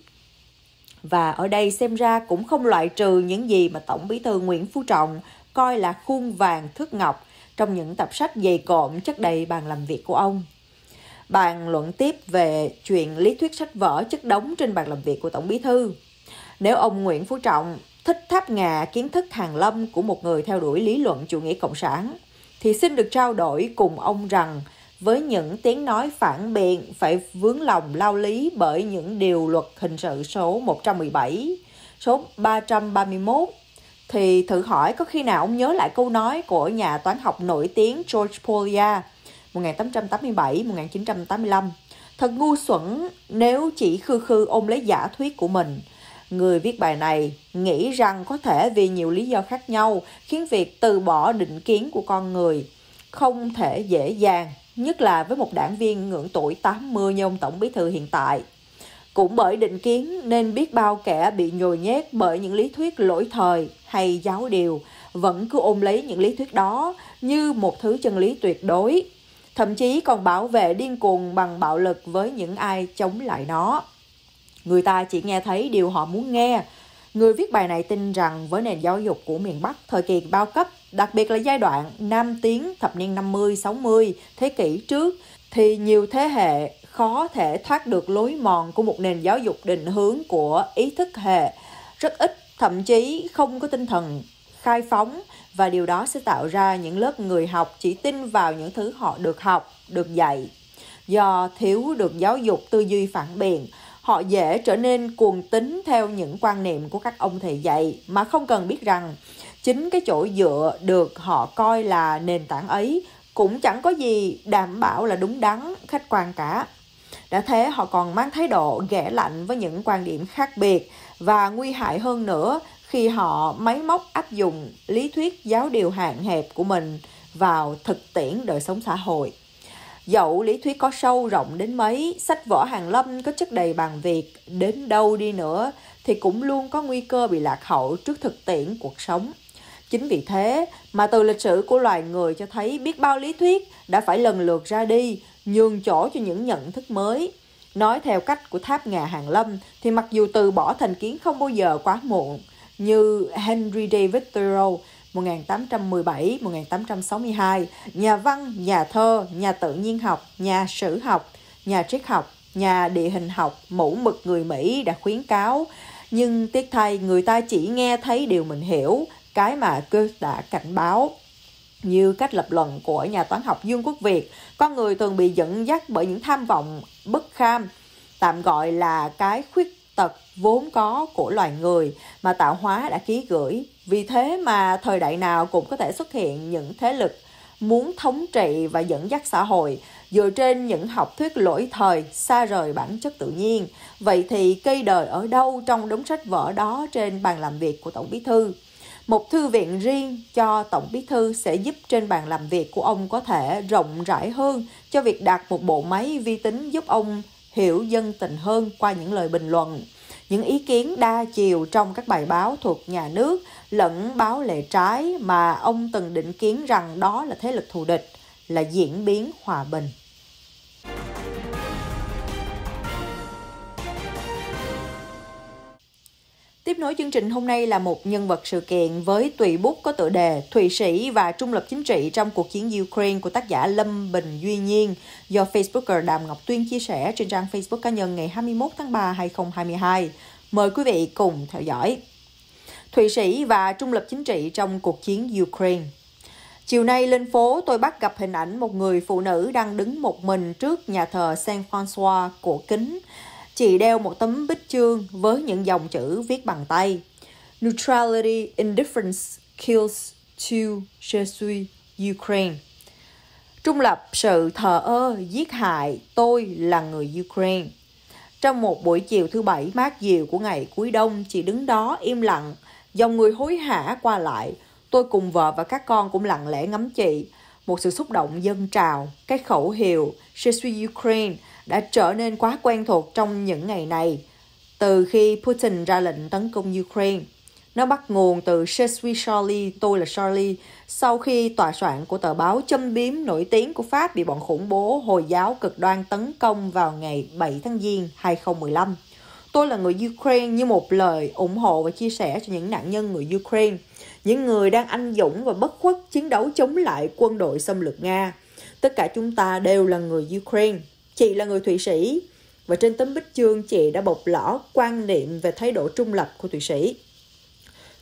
Speaker 2: và ở đây xem ra cũng không loại trừ những gì mà tổng bí thư nguyễn phú trọng coi là khuôn vàng thước ngọc trong những tập sách dày cộm chất đầy bàn làm việc của ông bàn luận tiếp về chuyện lý thuyết sách vở chất đóng trên bàn làm việc của tổng bí thư nếu ông nguyễn phú trọng thích tháp ngà kiến thức hàng lâm của một người theo đuổi lý luận chủ nghĩa cộng sản thì xin được trao đổi cùng ông rằng với những tiếng nói phản biện phải vướng lòng lao lý bởi những điều luật hình sự số 117, số 331 thì thử hỏi có khi nào ông nhớ lại câu nói của nhà toán học nổi tiếng George Polya 1887-1985 Thật ngu xuẩn nếu chỉ khư khư ôm lấy giả thuyết của mình. Người viết bài này nghĩ rằng có thể vì nhiều lý do khác nhau khiến việc từ bỏ định kiến của con người không thể dễ dàng nhất là với một đảng viên ngưỡng tuổi 80 như ông Tổng Bí Thư hiện tại. Cũng bởi định kiến nên biết bao kẻ bị nhồi nhét bởi những lý thuyết lỗi thời hay giáo điều, vẫn cứ ôm lấy những lý thuyết đó như một thứ chân lý tuyệt đối, thậm chí còn bảo vệ điên cuồng bằng bạo lực với những ai chống lại nó. Người ta chỉ nghe thấy điều họ muốn nghe. Người viết bài này tin rằng với nền giáo dục của miền Bắc thời kỳ bao cấp đặc biệt là giai đoạn Nam Tiến thập niên 50-60 thế kỷ trước thì nhiều thế hệ khó thể thoát được lối mòn của một nền giáo dục định hướng của ý thức hệ. Rất ít, thậm chí không có tinh thần khai phóng và điều đó sẽ tạo ra những lớp người học chỉ tin vào những thứ họ được học, được dạy. Do thiếu được giáo dục tư duy phản biện, họ dễ trở nên cuồng tín theo những quan niệm của các ông thầy dạy mà không cần biết rằng chính cái chỗ dựa được họ coi là nền tảng ấy cũng chẳng có gì đảm bảo là đúng đắn khách quan cả đã thế họ còn mang thái độ ghẻ lạnh với những quan điểm khác biệt và nguy hại hơn nữa khi họ máy móc áp dụng lý thuyết giáo điều hạn hẹp của mình vào thực tiễn đời sống xã hội dẫu lý thuyết có sâu rộng đến mấy sách vở hàng lâm có chất đầy bằng việc đến đâu đi nữa thì cũng luôn có nguy cơ bị lạc hậu trước thực tiễn cuộc sống Chính vì thế mà từ lịch sử của loài người cho thấy biết bao lý thuyết đã phải lần lượt ra đi, nhường chỗ cho những nhận thức mới. Nói theo cách của tháp ngà hàng lâm thì mặc dù từ bỏ thành kiến không bao giờ quá muộn, như Henry David Thoreau 1817-1862, nhà văn, nhà thơ, nhà tự nhiên học, nhà sử học, nhà triết học, nhà địa hình học, mẫu mực người Mỹ đã khuyến cáo. Nhưng tiếc thay người ta chỉ nghe thấy điều mình hiểu, cái mà Goethe đã cảnh báo. Như cách lập luận của nhà toán học Dương Quốc Việt, con người thường bị dẫn dắt bởi những tham vọng bất kham, tạm gọi là cái khuyết tật vốn có của loài người mà tạo hóa đã ký gửi. Vì thế mà thời đại nào cũng có thể xuất hiện những thế lực muốn thống trị và dẫn dắt xã hội dựa trên những học thuyết lỗi thời xa rời bản chất tự nhiên. Vậy thì cây đời ở đâu trong đống sách vở đó trên bàn làm việc của Tổng Bí Thư? Một thư viện riêng cho Tổng Bí Thư sẽ giúp trên bàn làm việc của ông có thể rộng rãi hơn cho việc đặt một bộ máy vi tính giúp ông hiểu dân tình hơn qua những lời bình luận, những ý kiến đa chiều trong các bài báo thuộc nhà nước lẫn báo lệ trái mà ông từng định kiến rằng đó là thế lực thù địch, là diễn biến hòa bình. Tiếp nối chương trình hôm nay là một nhân vật sự kiện với tùy bút có tựa đề Thụy Sĩ và trung lập chính trị trong cuộc chiến Ukraine của tác giả Lâm Bình Duy Nhiên do Facebooker Đàm Ngọc Tuyên chia sẻ trên trang Facebook cá nhân ngày 21 tháng 3 2022. Mời quý vị cùng theo dõi. Thụy Sĩ và trung lập chính trị trong cuộc chiến Ukraine Chiều nay lên phố, tôi bắt gặp hình ảnh một người phụ nữ đang đứng một mình trước nhà thờ Saint François cổ kính chị đeo một tấm bích chương với những dòng chữ viết bằng tay. Neutrality indifference kills to je Ukraine. Trung lập sự thờ ơ giết hại tôi là người Ukraine. Trong một buổi chiều thứ bảy mát dịu của ngày cuối đông, chị đứng đó im lặng, dòng người hối hả qua lại. Tôi cùng vợ và các con cũng lặng lẽ ngắm chị. Một sự xúc động dân trào, cái khẩu hiệu Je Ukraine đã trở nên quá quen thuộc trong những ngày này. Từ khi Putin ra lệnh tấn công Ukraine, nó bắt nguồn từ Je Charlie, tôi là Charlie, sau khi tòa soạn của tờ báo châm biếm nổi tiếng của Pháp bị bọn khủng bố Hồi giáo cực đoan tấn công vào ngày 7 tháng Giêng 2015. Tôi là người Ukraine như một lời ủng hộ và chia sẻ cho những nạn nhân người Ukraine, những người đang anh dũng và bất khuất chiến đấu chống lại quân đội xâm lược Nga. Tất cả chúng ta đều là người Ukraine. Chị là người Thụy Sĩ và trên tấm bích chương chị đã bộc lõ quan niệm về thái độ trung lập của Thụy Sĩ.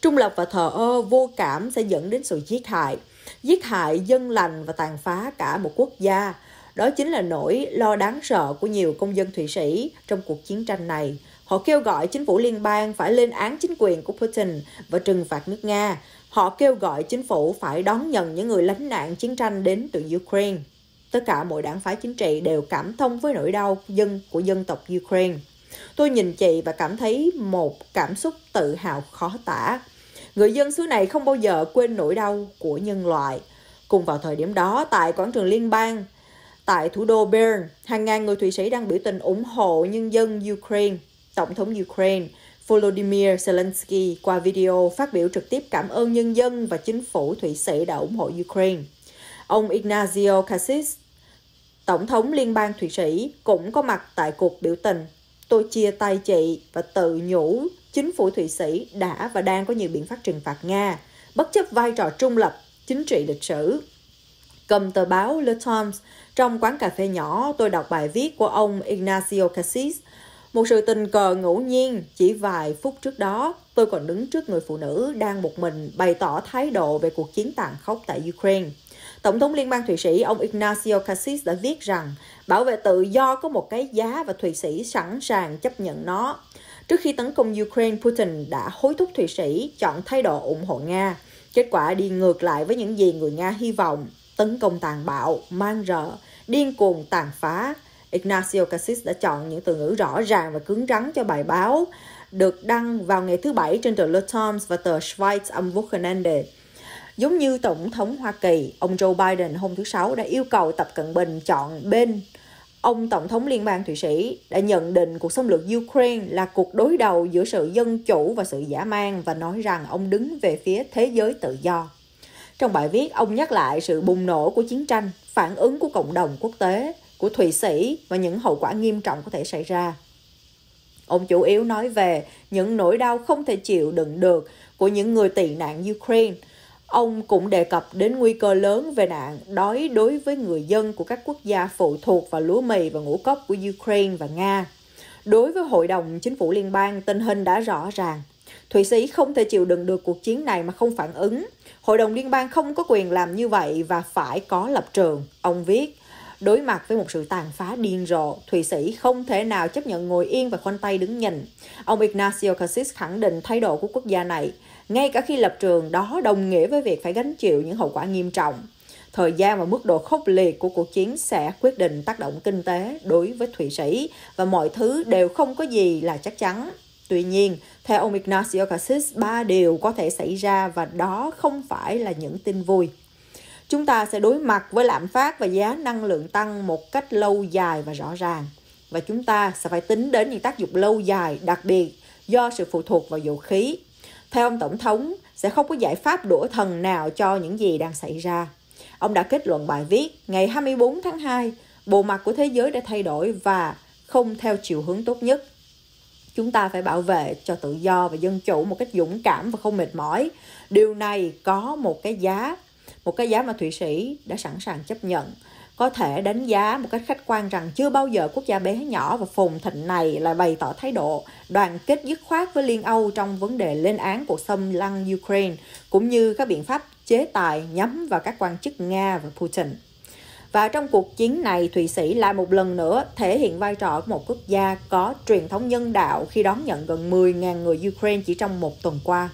Speaker 2: Trung lập và thờ ơ vô cảm sẽ dẫn đến sự giết hại, giết hại dân lành và tàn phá cả một quốc gia. Đó chính là nỗi lo đáng sợ của nhiều công dân Thụy Sĩ trong cuộc chiến tranh này. Họ kêu gọi chính phủ liên bang phải lên án chính quyền của Putin và trừng phạt nước Nga. Họ kêu gọi chính phủ phải đón nhận những người lánh nạn chiến tranh đến từ Ukraine tất cả mọi đảng phái chính trị đều cảm thông với nỗi đau dân của dân tộc Ukraine. Tôi nhìn chị và cảm thấy một cảm xúc tự hào khó tả. Người dân xứ này không bao giờ quên nỗi đau của nhân loại. Cùng vào thời điểm đó, tại quảng trường liên bang, tại thủ đô Bern, hàng ngàn người Thụy Sĩ đang biểu tình ủng hộ nhân dân Ukraine. Tổng thống Ukraine Volodymyr Zelensky qua video phát biểu trực tiếp cảm ơn nhân dân và chính phủ Thụy Sĩ đã ủng hộ Ukraine. Ông Ignazio Cassis, Tổng thống Liên bang Thụy Sĩ cũng có mặt tại cuộc biểu tình. Tôi chia tay chị và tự nhủ chính phủ Thụy Sĩ đã và đang có nhiều biện pháp trừng phạt Nga, bất chấp vai trò trung lập, chính trị lịch sử. Cầm tờ báo Le Times, trong quán cà phê nhỏ tôi đọc bài viết của ông Ignacio Cassis. Một sự tình cờ ngẫu nhiên, chỉ vài phút trước đó, tôi còn đứng trước người phụ nữ đang một mình bày tỏ thái độ về cuộc chiến tàn khốc tại Ukraine. Tổng thống Liên bang Thụy Sĩ ông Ignacio Cassis đã viết rằng bảo vệ tự do có một cái giá và Thụy Sĩ sẵn sàng chấp nhận nó. Trước khi tấn công Ukraine, Putin đã hối thúc Thụy Sĩ chọn thái độ ủng hộ Nga. Kết quả đi ngược lại với những gì người Nga hy vọng, tấn công tàn bạo, mang rợ, điên cuồng tàn phá. Ignacio Cassis đã chọn những từ ngữ rõ ràng và cứng rắn cho bài báo được đăng vào ngày thứ Bảy trên tờ Le Times và tờ Schweiz am Wochenende Giống như Tổng thống Hoa Kỳ, ông Joe Biden hôm thứ Sáu đã yêu cầu Tập Cận Bình chọn bên ông Tổng thống Liên bang Thụy Sĩ đã nhận định cuộc xâm lược Ukraine là cuộc đối đầu giữa sự dân chủ và sự giả man và nói rằng ông đứng về phía thế giới tự do. Trong bài viết, ông nhắc lại sự bùng nổ của chiến tranh, phản ứng của cộng đồng quốc tế, của Thụy Sĩ và những hậu quả nghiêm trọng có thể xảy ra. Ông chủ yếu nói về những nỗi đau không thể chịu đựng được của những người tị nạn Ukraine – Ông cũng đề cập đến nguy cơ lớn về nạn đói đối với người dân của các quốc gia phụ thuộc vào lúa mì và ngũ cốc của Ukraine và Nga. Đối với Hội đồng Chính phủ Liên bang, tình hình đã rõ ràng. Thụy Sĩ không thể chịu đựng được cuộc chiến này mà không phản ứng. Hội đồng Liên bang không có quyền làm như vậy và phải có lập trường, ông viết. Đối mặt với một sự tàn phá điên rồ, Thụy Sĩ không thể nào chấp nhận ngồi yên và khoanh tay đứng nhìn. Ông Ignacio Cassis khẳng định thái độ của quốc gia này ngay cả khi lập trường đó đồng nghĩa với việc phải gánh chịu những hậu quả nghiêm trọng. Thời gian và mức độ khốc liệt của cuộc chiến sẽ quyết định tác động kinh tế đối với Thụy Sĩ và mọi thứ đều không có gì là chắc chắn. Tuy nhiên, theo ông Ignacio Cassis, ba điều có thể xảy ra và đó không phải là những tin vui. Chúng ta sẽ đối mặt với lạm phát và giá năng lượng tăng một cách lâu dài và rõ ràng. Và chúng ta sẽ phải tính đến những tác dụng lâu dài, đặc biệt do sự phụ thuộc vào dầu khí theo ông Tổng thống, sẽ không có giải pháp đũa thần nào cho những gì đang xảy ra. Ông đã kết luận bài viết ngày 24 tháng 2, bộ mặt của thế giới đã thay đổi và không theo chiều hướng tốt nhất. Chúng ta phải bảo vệ cho tự do và dân chủ một cách dũng cảm và không mệt mỏi. Điều này có một cái giá, một cái giá mà Thụy Sĩ đã sẵn sàng chấp nhận có thể đánh giá một cách khách quan rằng chưa bao giờ quốc gia bé nhỏ và phồn thịnh này lại bày tỏ thái độ đoàn kết dứt khoát với Liên Âu trong vấn đề lên án cuộc xâm lăng Ukraine, cũng như các biện pháp chế tài nhắm vào các quan chức Nga và Putin. Và trong cuộc chiến này, Thụy Sĩ lại một lần nữa thể hiện vai trò của một quốc gia có truyền thống nhân đạo khi đón nhận gần 10.000 người Ukraine chỉ trong một tuần qua.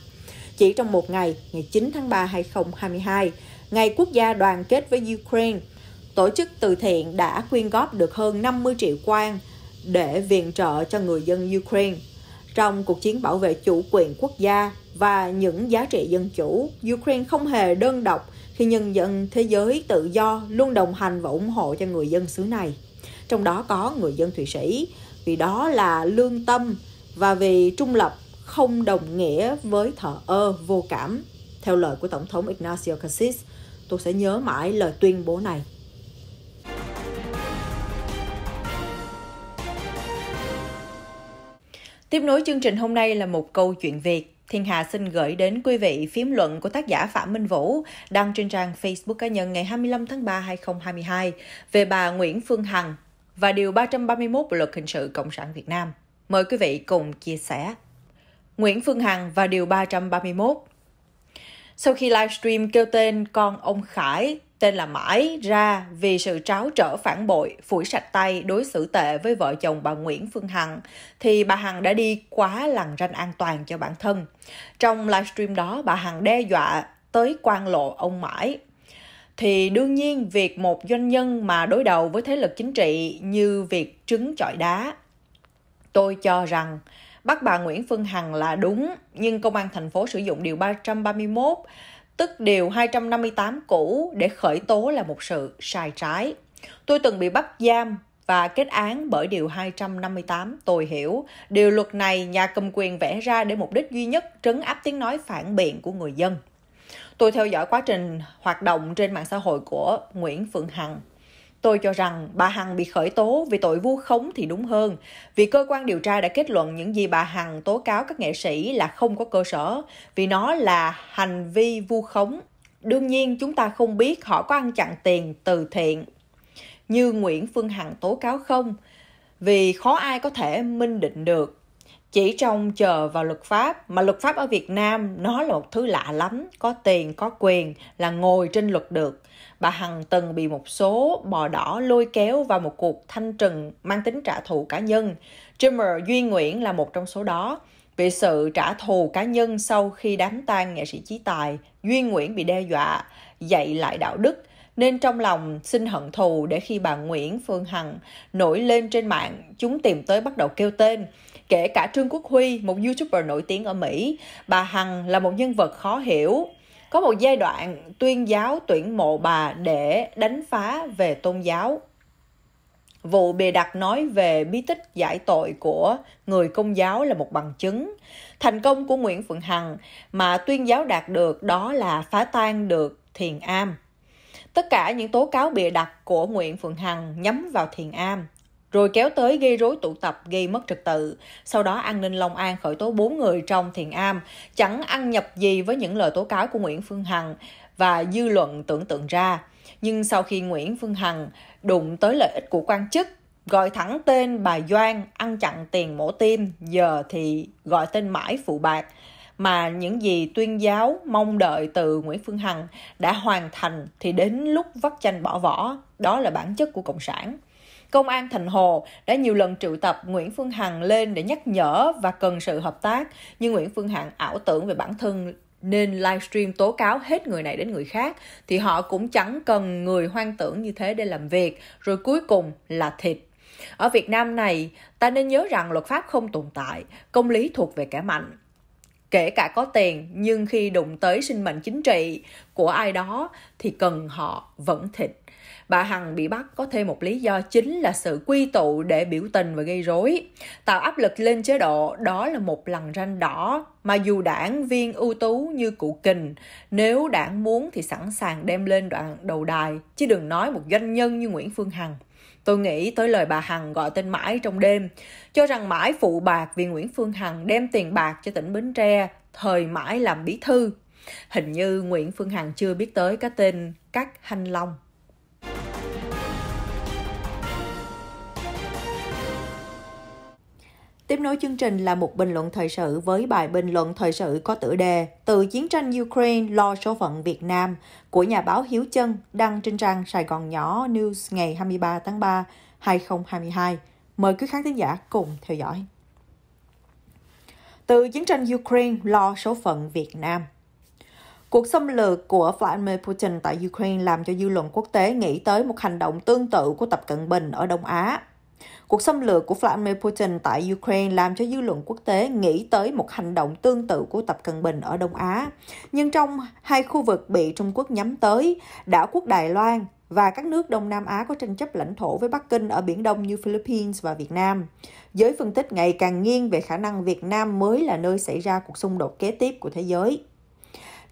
Speaker 2: Chỉ trong một ngày, ngày 9 tháng 3, 2022, Ngày Quốc gia đoàn kết với Ukraine, tổ chức từ thiện đã quyên góp được hơn 50 triệu quan để viện trợ cho người dân Ukraine. Trong cuộc chiến bảo vệ chủ quyền quốc gia và những giá trị dân chủ, Ukraine không hề đơn độc khi nhân dân thế giới tự do luôn đồng hành và ủng hộ cho người dân xứ này. Trong đó có người dân Thụy Sĩ, vì đó là lương tâm và vì trung lập không đồng nghĩa với thờ ơ vô cảm. Theo lời của Tổng thống Ignacio Cassis, tôi sẽ nhớ mãi lời tuyên bố này. Tiếp nối chương trình hôm nay là một câu chuyện Việt. Thiên Hà xin gửi đến quý vị phím luận của tác giả Phạm Minh Vũ đăng trên trang Facebook cá nhân ngày 25 tháng 3 2022 về bà Nguyễn Phương Hằng và điều 331 Bộ luật hình sự Cộng sản Việt Nam. Mời quý vị cùng chia sẻ. Nguyễn Phương Hằng và điều 331 sau khi livestream kêu tên con ông Khải, tên là Mãi ra vì sự tráo trở phản bội, phủi sạch tay đối xử tệ với vợ chồng bà Nguyễn Phương Hằng, thì bà Hằng đã đi quá lằn ranh an toàn cho bản thân. Trong livestream đó, bà Hằng đe dọa tới quan lộ ông Mãi. Thì đương nhiên, việc một doanh nhân mà đối đầu với thế lực chính trị như việc trứng chọi đá, tôi cho rằng bắt bà Nguyễn Phương Hằng là đúng, nhưng công an thành phố sử dụng điều 331 tức điều 258 cũ để khởi tố là một sự sai trái. Tôi từng bị bắt giam và kết án bởi điều 258 tôi hiểu. Điều luật này nhà cầm quyền vẽ ra để mục đích duy nhất trấn áp tiếng nói phản biện của người dân. Tôi theo dõi quá trình hoạt động trên mạng xã hội của Nguyễn Phượng Hằng Tôi cho rằng bà Hằng bị khởi tố vì tội vu khống thì đúng hơn, vì cơ quan điều tra đã kết luận những gì bà Hằng tố cáo các nghệ sĩ là không có cơ sở, vì nó là hành vi vu khống. Đương nhiên chúng ta không biết họ có ăn chặn tiền từ thiện như Nguyễn Phương Hằng tố cáo không, vì khó ai có thể minh định được. Chỉ trong chờ vào luật pháp, mà luật pháp ở Việt Nam nó là một thứ lạ lắm, có tiền, có quyền là ngồi trên luật được bà Hằng từng bị một số bò đỏ lôi kéo vào một cuộc thanh trừng mang tính trả thù cá nhân. Jimmer Duy Nguyễn là một trong số đó. Vì sự trả thù cá nhân sau khi đám tang nghệ sĩ Chí Tài, Duy Nguyễn bị đe dọa, dạy lại đạo đức, nên trong lòng xin hận thù để khi bà Nguyễn Phương Hằng nổi lên trên mạng, chúng tìm tới bắt đầu kêu tên. Kể cả Trương Quốc Huy, một YouTuber nổi tiếng ở Mỹ, bà Hằng là một nhân vật khó hiểu, có một giai đoạn tuyên giáo tuyển mộ bà để đánh phá về tôn giáo Vụ bề đặt nói về bí tích giải tội của người công giáo là một bằng chứng. Thành công của Nguyễn Phượng Hằng mà tuyên giáo đạt được đó là phá tan được Thiền Am. Tất cả những tố cáo bịa đặt của Nguyễn Phượng Hằng nhắm vào Thiền Am rồi kéo tới gây rối tụ tập, gây mất trật tự. Sau đó an ninh Long An khởi tố 4 người trong Thiền Am, chẳng ăn nhập gì với những lời tố cáo của Nguyễn Phương Hằng và dư luận tưởng tượng ra. Nhưng sau khi Nguyễn Phương Hằng đụng tới lợi ích của quan chức, gọi thẳng tên bà Doan ăn chặn tiền mổ tim, giờ thì gọi tên mãi phụ bạc mà những gì tuyên giáo mong đợi từ Nguyễn Phương Hằng đã hoàn thành thì đến lúc vắt chanh bỏ vỏ, đó là bản chất của cộng sản. Công an Thành Hồ đã nhiều lần triệu tập Nguyễn Phương Hằng lên để nhắc nhở và cần sự hợp tác, nhưng Nguyễn Phương Hằng ảo tưởng về bản thân nên livestream tố cáo hết người này đến người khác thì họ cũng chẳng cần người hoang tưởng như thế để làm việc, rồi cuối cùng là thịt. Ở Việt Nam này, ta nên nhớ rằng luật pháp không tồn tại, công lý thuộc về kẻ mạnh kể cả có tiền nhưng khi đụng tới sinh mệnh chính trị của ai đó thì cần họ vẫn thịt bà Hằng bị bắt có thêm một lý do chính là sự quy tụ để biểu tình và gây rối. Tạo áp lực lên chế độ, đó là một lằn ranh đỏ mà dù đảng viên ưu tú như cụ Kình, nếu đảng muốn thì sẵn sàng đem lên đoạn đầu đài, chứ đừng nói một doanh nhân như Nguyễn Phương Hằng. Tôi nghĩ tới lời bà Hằng gọi tên mãi trong đêm, cho rằng mãi phụ bạc vì Nguyễn Phương Hằng đem tiền bạc cho tỉnh Bến Tre, thời mãi làm bí thư. Hình như Nguyễn Phương Hằng chưa biết tới cái tên Cát Hanh Long. Tiếp nối chương trình là một bình luận thời sự với bài bình luận thời sự có tựa đề Từ chiến tranh Ukraine lo số phận Việt Nam của nhà báo Hiếu Chân đăng trên trang Sài Gòn Nhỏ News ngày 23 tháng 3, 2022. Mời quý khán thính giả cùng theo dõi. Từ chiến tranh Ukraine lo số phận Việt Nam Cuộc xâm lược của Vladimir Putin tại Ukraine làm cho dư luận quốc tế nghĩ tới một hành động tương tự của Tập Cận Bình ở Đông Á Cuộc xâm lược của Vladimir Putin tại Ukraine làm cho dư luận quốc tế nghĩ tới một hành động tương tự của Tập Cận Bình ở Đông Á. Nhưng trong hai khu vực bị Trung Quốc nhắm tới, đảo quốc Đài Loan và các nước Đông Nam Á có tranh chấp lãnh thổ với Bắc Kinh ở Biển Đông như Philippines và Việt Nam. Giới phân tích ngày càng nghiêng về khả năng Việt Nam mới là nơi xảy ra cuộc xung đột kế tiếp của thế giới.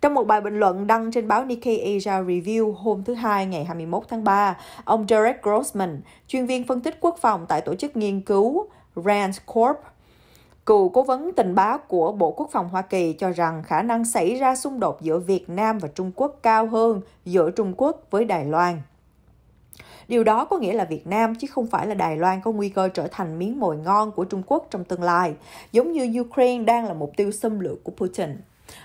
Speaker 2: Trong một bài bình luận đăng trên báo Nikkei Asia Review hôm thứ Hai ngày 21 tháng 3, ông Derek Grossman, chuyên viên phân tích quốc phòng tại tổ chức nghiên cứu Rand Corp, cựu cố vấn tình báo của Bộ Quốc phòng Hoa Kỳ cho rằng khả năng xảy ra xung đột giữa Việt Nam và Trung Quốc cao hơn giữa Trung Quốc với Đài Loan. Điều đó có nghĩa là Việt Nam chứ không phải là Đài Loan có nguy cơ trở thành miếng mồi ngon của Trung Quốc trong tương lai, giống như Ukraine đang là mục tiêu xâm lược của Putin.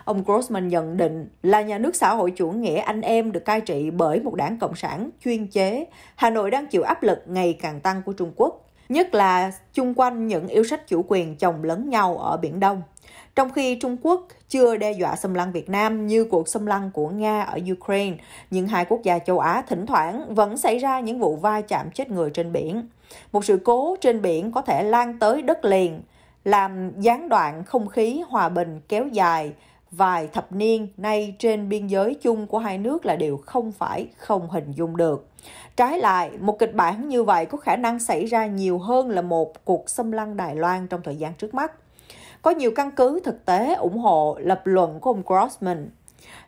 Speaker 2: Ông Grossman nhận định là nhà nước xã hội chủ nghĩa anh em được cai trị bởi một đảng cộng sản chuyên chế, Hà Nội đang chịu áp lực ngày càng tăng của Trung Quốc, nhất là chung quanh những yêu sách chủ quyền chồng lấn nhau ở Biển Đông. Trong khi Trung Quốc chưa đe dọa xâm lăng Việt Nam như cuộc xâm lăng của Nga ở Ukraine, nhưng hai quốc gia châu Á thỉnh thoảng vẫn xảy ra những vụ va chạm chết người trên biển. Một sự cố trên biển có thể lan tới đất liền, làm gián đoạn không khí hòa bình kéo dài, vài thập niên nay trên biên giới chung của hai nước là điều không phải không hình dung được. Trái lại, một kịch bản như vậy có khả năng xảy ra nhiều hơn là một cuộc xâm lăng Đài Loan trong thời gian trước mắt. Có nhiều căn cứ thực tế ủng hộ lập luận của ông Grossman.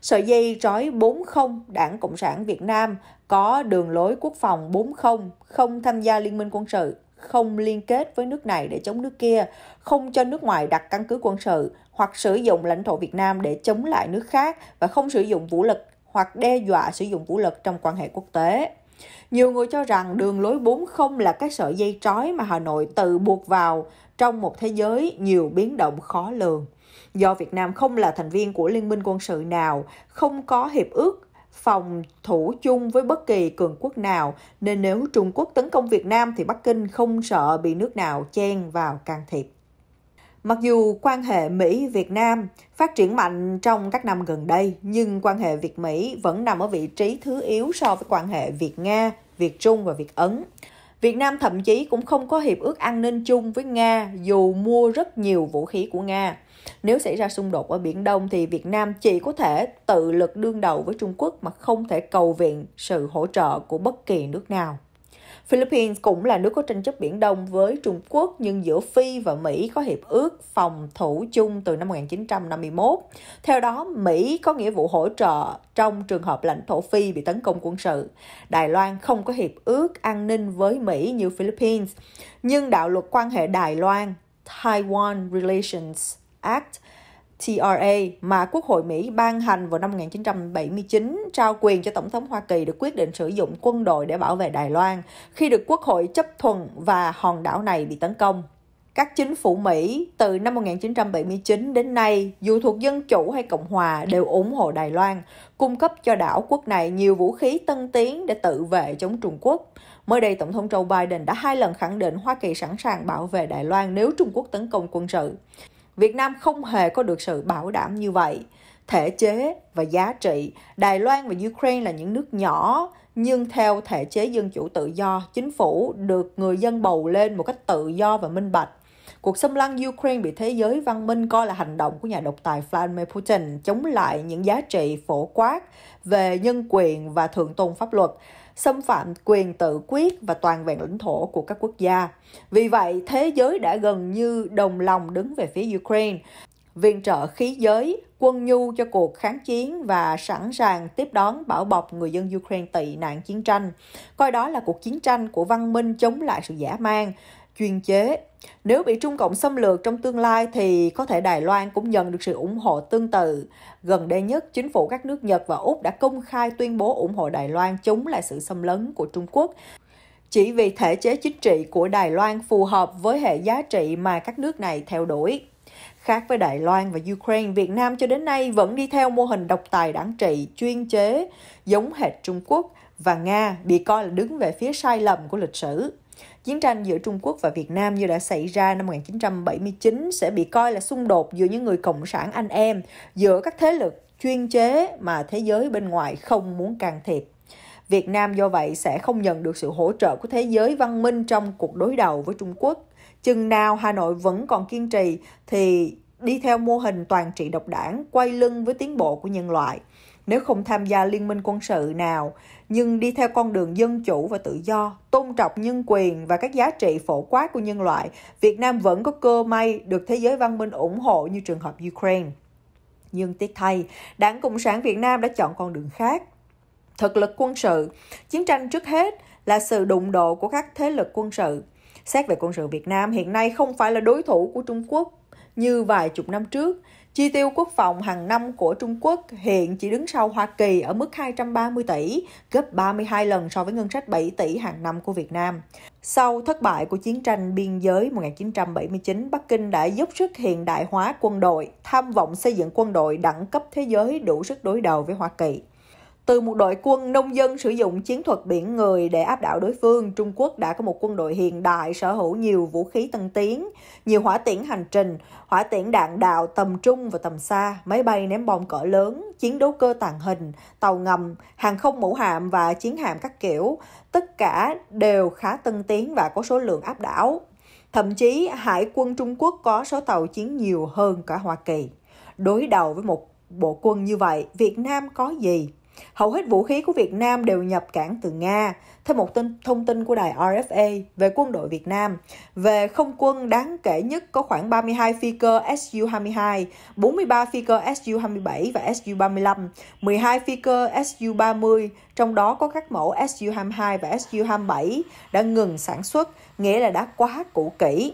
Speaker 2: Sợi dây trói 40 Đảng Cộng sản Việt Nam có đường lối quốc phòng 40 không tham gia liên minh quân sự không liên kết với nước này để chống nước kia, không cho nước ngoài đặt căn cứ quân sự hoặc sử dụng lãnh thổ Việt Nam để chống lại nước khác và không sử dụng vũ lực hoặc đe dọa sử dụng vũ lực trong quan hệ quốc tế. Nhiều người cho rằng đường lối 40 là cái sợi dây trói mà Hà Nội tự buộc vào trong một thế giới nhiều biến động khó lường. Do Việt Nam không là thành viên của liên minh quân sự nào, không có hiệp ước phòng thủ chung với bất kỳ cường quốc nào, nên nếu Trung Quốc tấn công Việt Nam thì Bắc Kinh không sợ bị nước nào chen vào can thiệp. Mặc dù quan hệ Mỹ-Việt Nam phát triển mạnh trong các năm gần đây, nhưng quan hệ Việt-Mỹ vẫn nằm ở vị trí thứ yếu so với quan hệ Việt-Nga, Việt-Trung và Việt-Ấn. Việt Nam thậm chí cũng không có hiệp ước an ninh chung với Nga dù mua rất nhiều vũ khí của Nga. Nếu xảy ra xung đột ở Biển Đông thì Việt Nam chỉ có thể tự lực đương đầu với Trung Quốc mà không thể cầu viện sự hỗ trợ của bất kỳ nước nào. Philippines cũng là nước có tranh chấp Biển Đông với Trung Quốc nhưng giữa Phi và Mỹ có hiệp ước phòng thủ chung từ năm 1951. Theo đó, Mỹ có nghĩa vụ hỗ trợ trong trường hợp lãnh thổ Phi bị tấn công quân sự. Đài Loan không có hiệp ước an ninh với Mỹ như Philippines, nhưng đạo luật quan hệ Đài Loan Taiwan Relations Act – TRA mà Quốc hội Mỹ ban hành vào năm 1979 trao quyền cho Tổng thống Hoa Kỳ được quyết định sử dụng quân đội để bảo vệ Đài Loan khi được Quốc hội chấp thuận và hòn đảo này bị tấn công. Các chính phủ Mỹ từ năm 1979 đến nay, dù thuộc Dân Chủ hay Cộng Hòa đều ủng hộ Đài Loan, cung cấp cho đảo quốc này nhiều vũ khí tân tiến để tự vệ chống Trung Quốc. Mới đây, Tổng thống Joe Biden đã hai lần khẳng định Hoa Kỳ sẵn sàng bảo vệ Đài Loan nếu Trung Quốc tấn công quân sự. Việt Nam không hề có được sự bảo đảm như vậy. Thể chế và giá trị, Đài Loan và Ukraine là những nước nhỏ, nhưng theo thể chế dân chủ tự do, chính phủ được người dân bầu lên một cách tự do và minh bạch. Cuộc xâm lăng Ukraine bị thế giới văn minh coi là hành động của nhà độc tài Vladimir Putin chống lại những giá trị phổ quát về nhân quyền và thượng tôn pháp luật xâm phạm quyền tự quyết và toàn vẹn lãnh thổ của các quốc gia. Vì vậy, thế giới đã gần như đồng lòng đứng về phía Ukraine, viện trợ khí giới, quân nhu cho cuộc kháng chiến và sẵn sàng tiếp đón bảo bọc người dân Ukraine tị nạn chiến tranh. Coi đó là cuộc chiến tranh của văn minh chống lại sự giả mang chuyên chế. Nếu bị Trung Cộng xâm lược trong tương lai thì có thể Đài Loan cũng nhận được sự ủng hộ tương tự. Gần đây nhất, chính phủ các nước Nhật và Úc đã công khai tuyên bố ủng hộ Đài Loan chống lại sự xâm lấn của Trung Quốc. Chỉ vì thể chế chính trị của Đài Loan phù hợp với hệ giá trị mà các nước này theo đuổi. Khác với Đài Loan và Ukraine, Việt Nam cho đến nay vẫn đi theo mô hình độc tài đảng trị, chuyên chế, giống hệt Trung Quốc và Nga bị coi là đứng về phía sai lầm của lịch sử chiến tranh giữa Trung Quốc và Việt Nam như đã xảy ra năm 1979 sẽ bị coi là xung đột giữa những người cộng sản anh em, giữa các thế lực chuyên chế mà thế giới bên ngoài không muốn can thiệp. Việt Nam do vậy sẽ không nhận được sự hỗ trợ của thế giới văn minh trong cuộc đối đầu với Trung Quốc. Chừng nào Hà Nội vẫn còn kiên trì thì đi theo mô hình toàn trị độc đảng, quay lưng với tiến bộ của nhân loại – nếu không tham gia liên minh quân sự nào, nhưng đi theo con đường dân chủ và tự do, tôn trọng nhân quyền và các giá trị phổ quát của nhân loại, Việt Nam vẫn có cơ may được thế giới văn minh ủng hộ như trường hợp Ukraine. Nhưng tiếc thay, Đảng Cộng sản Việt Nam đã chọn con đường khác. Thực lực quân sự, chiến tranh trước hết là sự đụng độ của các thế lực quân sự. Xét về quân sự Việt Nam hiện nay không phải là đối thủ của Trung Quốc, như vài chục năm trước. Chi tiêu quốc phòng hàng năm của Trung Quốc hiện chỉ đứng sau Hoa Kỳ ở mức 230 tỷ, gấp 32 lần so với ngân sách 7 tỷ hàng năm của Việt Nam. Sau thất bại của chiến tranh biên giới 1979, Bắc Kinh đã giúp sức hiện đại hóa quân đội, tham vọng xây dựng quân đội đẳng cấp thế giới đủ sức đối đầu với Hoa Kỳ. Từ một đội quân nông dân sử dụng chiến thuật biển người để áp đảo đối phương, Trung Quốc đã có một quân đội hiện đại sở hữu nhiều vũ khí tân tiến, nhiều hỏa tiễn hành trình, hỏa tiễn đạn đạo tầm trung và tầm xa, máy bay ném bom cỡ lớn, chiến đấu cơ tàng hình, tàu ngầm, hàng không mẫu hạm và chiến hạm các kiểu, tất cả đều khá tân tiến và có số lượng áp đảo. Thậm chí, Hải quân Trung Quốc có số tàu chiến nhiều hơn cả Hoa Kỳ. Đối đầu với một bộ quân như vậy, Việt Nam có gì? Hầu hết vũ khí của Việt Nam đều nhập cảng từ Nga. Theo một tin, thông tin của đài RFA về quân đội Việt Nam, về không quân đáng kể nhất có khoảng 32 phi cơ Su-22, 43 phi cơ Su-27 và Su-35, 12 phi cơ Su-30, trong đó có các mẫu Su-22 và Su-27 đã ngừng sản xuất, nghĩa là đã quá cũ kỹ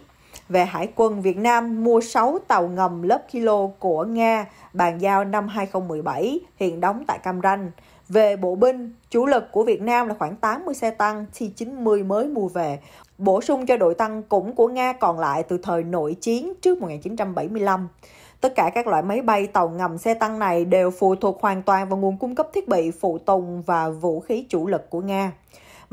Speaker 2: về Hải quân Việt Nam mua 6 tàu ngầm lớp kilo của Nga bàn giao năm 2017, hiện đóng tại Cam Ranh. Về bộ binh, chủ lực của Việt Nam là khoảng 80 xe tăng T-90 mới mua về, bổ sung cho đội tăng cũng của Nga còn lại từ thời nội chiến trước 1975. Tất cả các loại máy bay, tàu ngầm, xe tăng này đều phụ thuộc hoàn toàn vào nguồn cung cấp thiết bị, phụ tùng và vũ khí chủ lực của Nga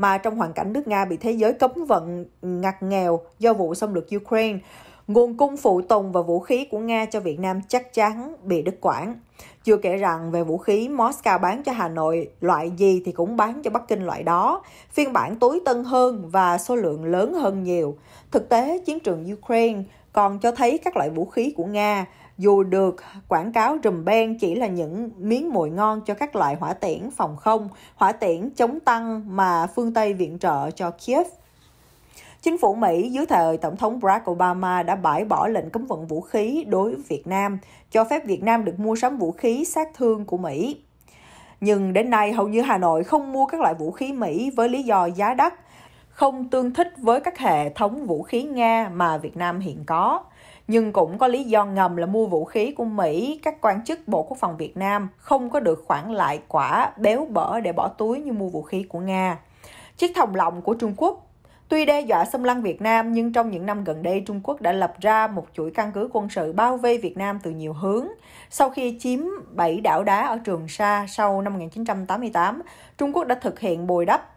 Speaker 2: mà trong hoàn cảnh nước Nga bị thế giới cấm vận ngặt nghèo do vụ xâm lược Ukraine, nguồn cung phụ tùng và vũ khí của Nga cho Việt Nam chắc chắn bị đứt quãng. Chưa kể rằng về vũ khí Moscow bán cho Hà Nội loại gì thì cũng bán cho Bắc Kinh loại đó, phiên bản túi tân hơn và số lượng lớn hơn nhiều. Thực tế, chiến trường Ukraine còn cho thấy các loại vũ khí của Nga dù được quảng cáo rùm beng chỉ là những miếng mồi ngon cho các loại hỏa tiễn phòng không, hỏa tiễn chống tăng mà phương Tây viện trợ cho Kiev. Chính phủ Mỹ dưới thời Tổng thống Barack Obama đã bãi bỏ lệnh cấm vận vũ khí đối với Việt Nam, cho phép Việt Nam được mua sắm vũ khí sát thương của Mỹ. Nhưng đến nay hầu như Hà Nội không mua các loại vũ khí Mỹ với lý do giá đắt, không tương thích với các hệ thống vũ khí Nga mà Việt Nam hiện có nhưng cũng có lý do ngầm là mua vũ khí của Mỹ, các quan chức Bộ Quốc phòng Việt Nam không có được khoản lại quả béo bở để bỏ túi như mua vũ khí của Nga. Chiếc thòng lọng của Trung Quốc Tuy đe dọa xâm lăng Việt Nam, nhưng trong những năm gần đây, Trung Quốc đã lập ra một chuỗi căn cứ quân sự bao vây Việt Nam từ nhiều hướng. Sau khi chiếm 7 đảo đá ở Trường Sa sau năm 1988, Trung Quốc đã thực hiện bồi đắp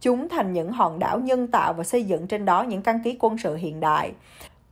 Speaker 2: chúng thành những hòn đảo nhân tạo và xây dựng trên đó những căn cứ quân sự hiện đại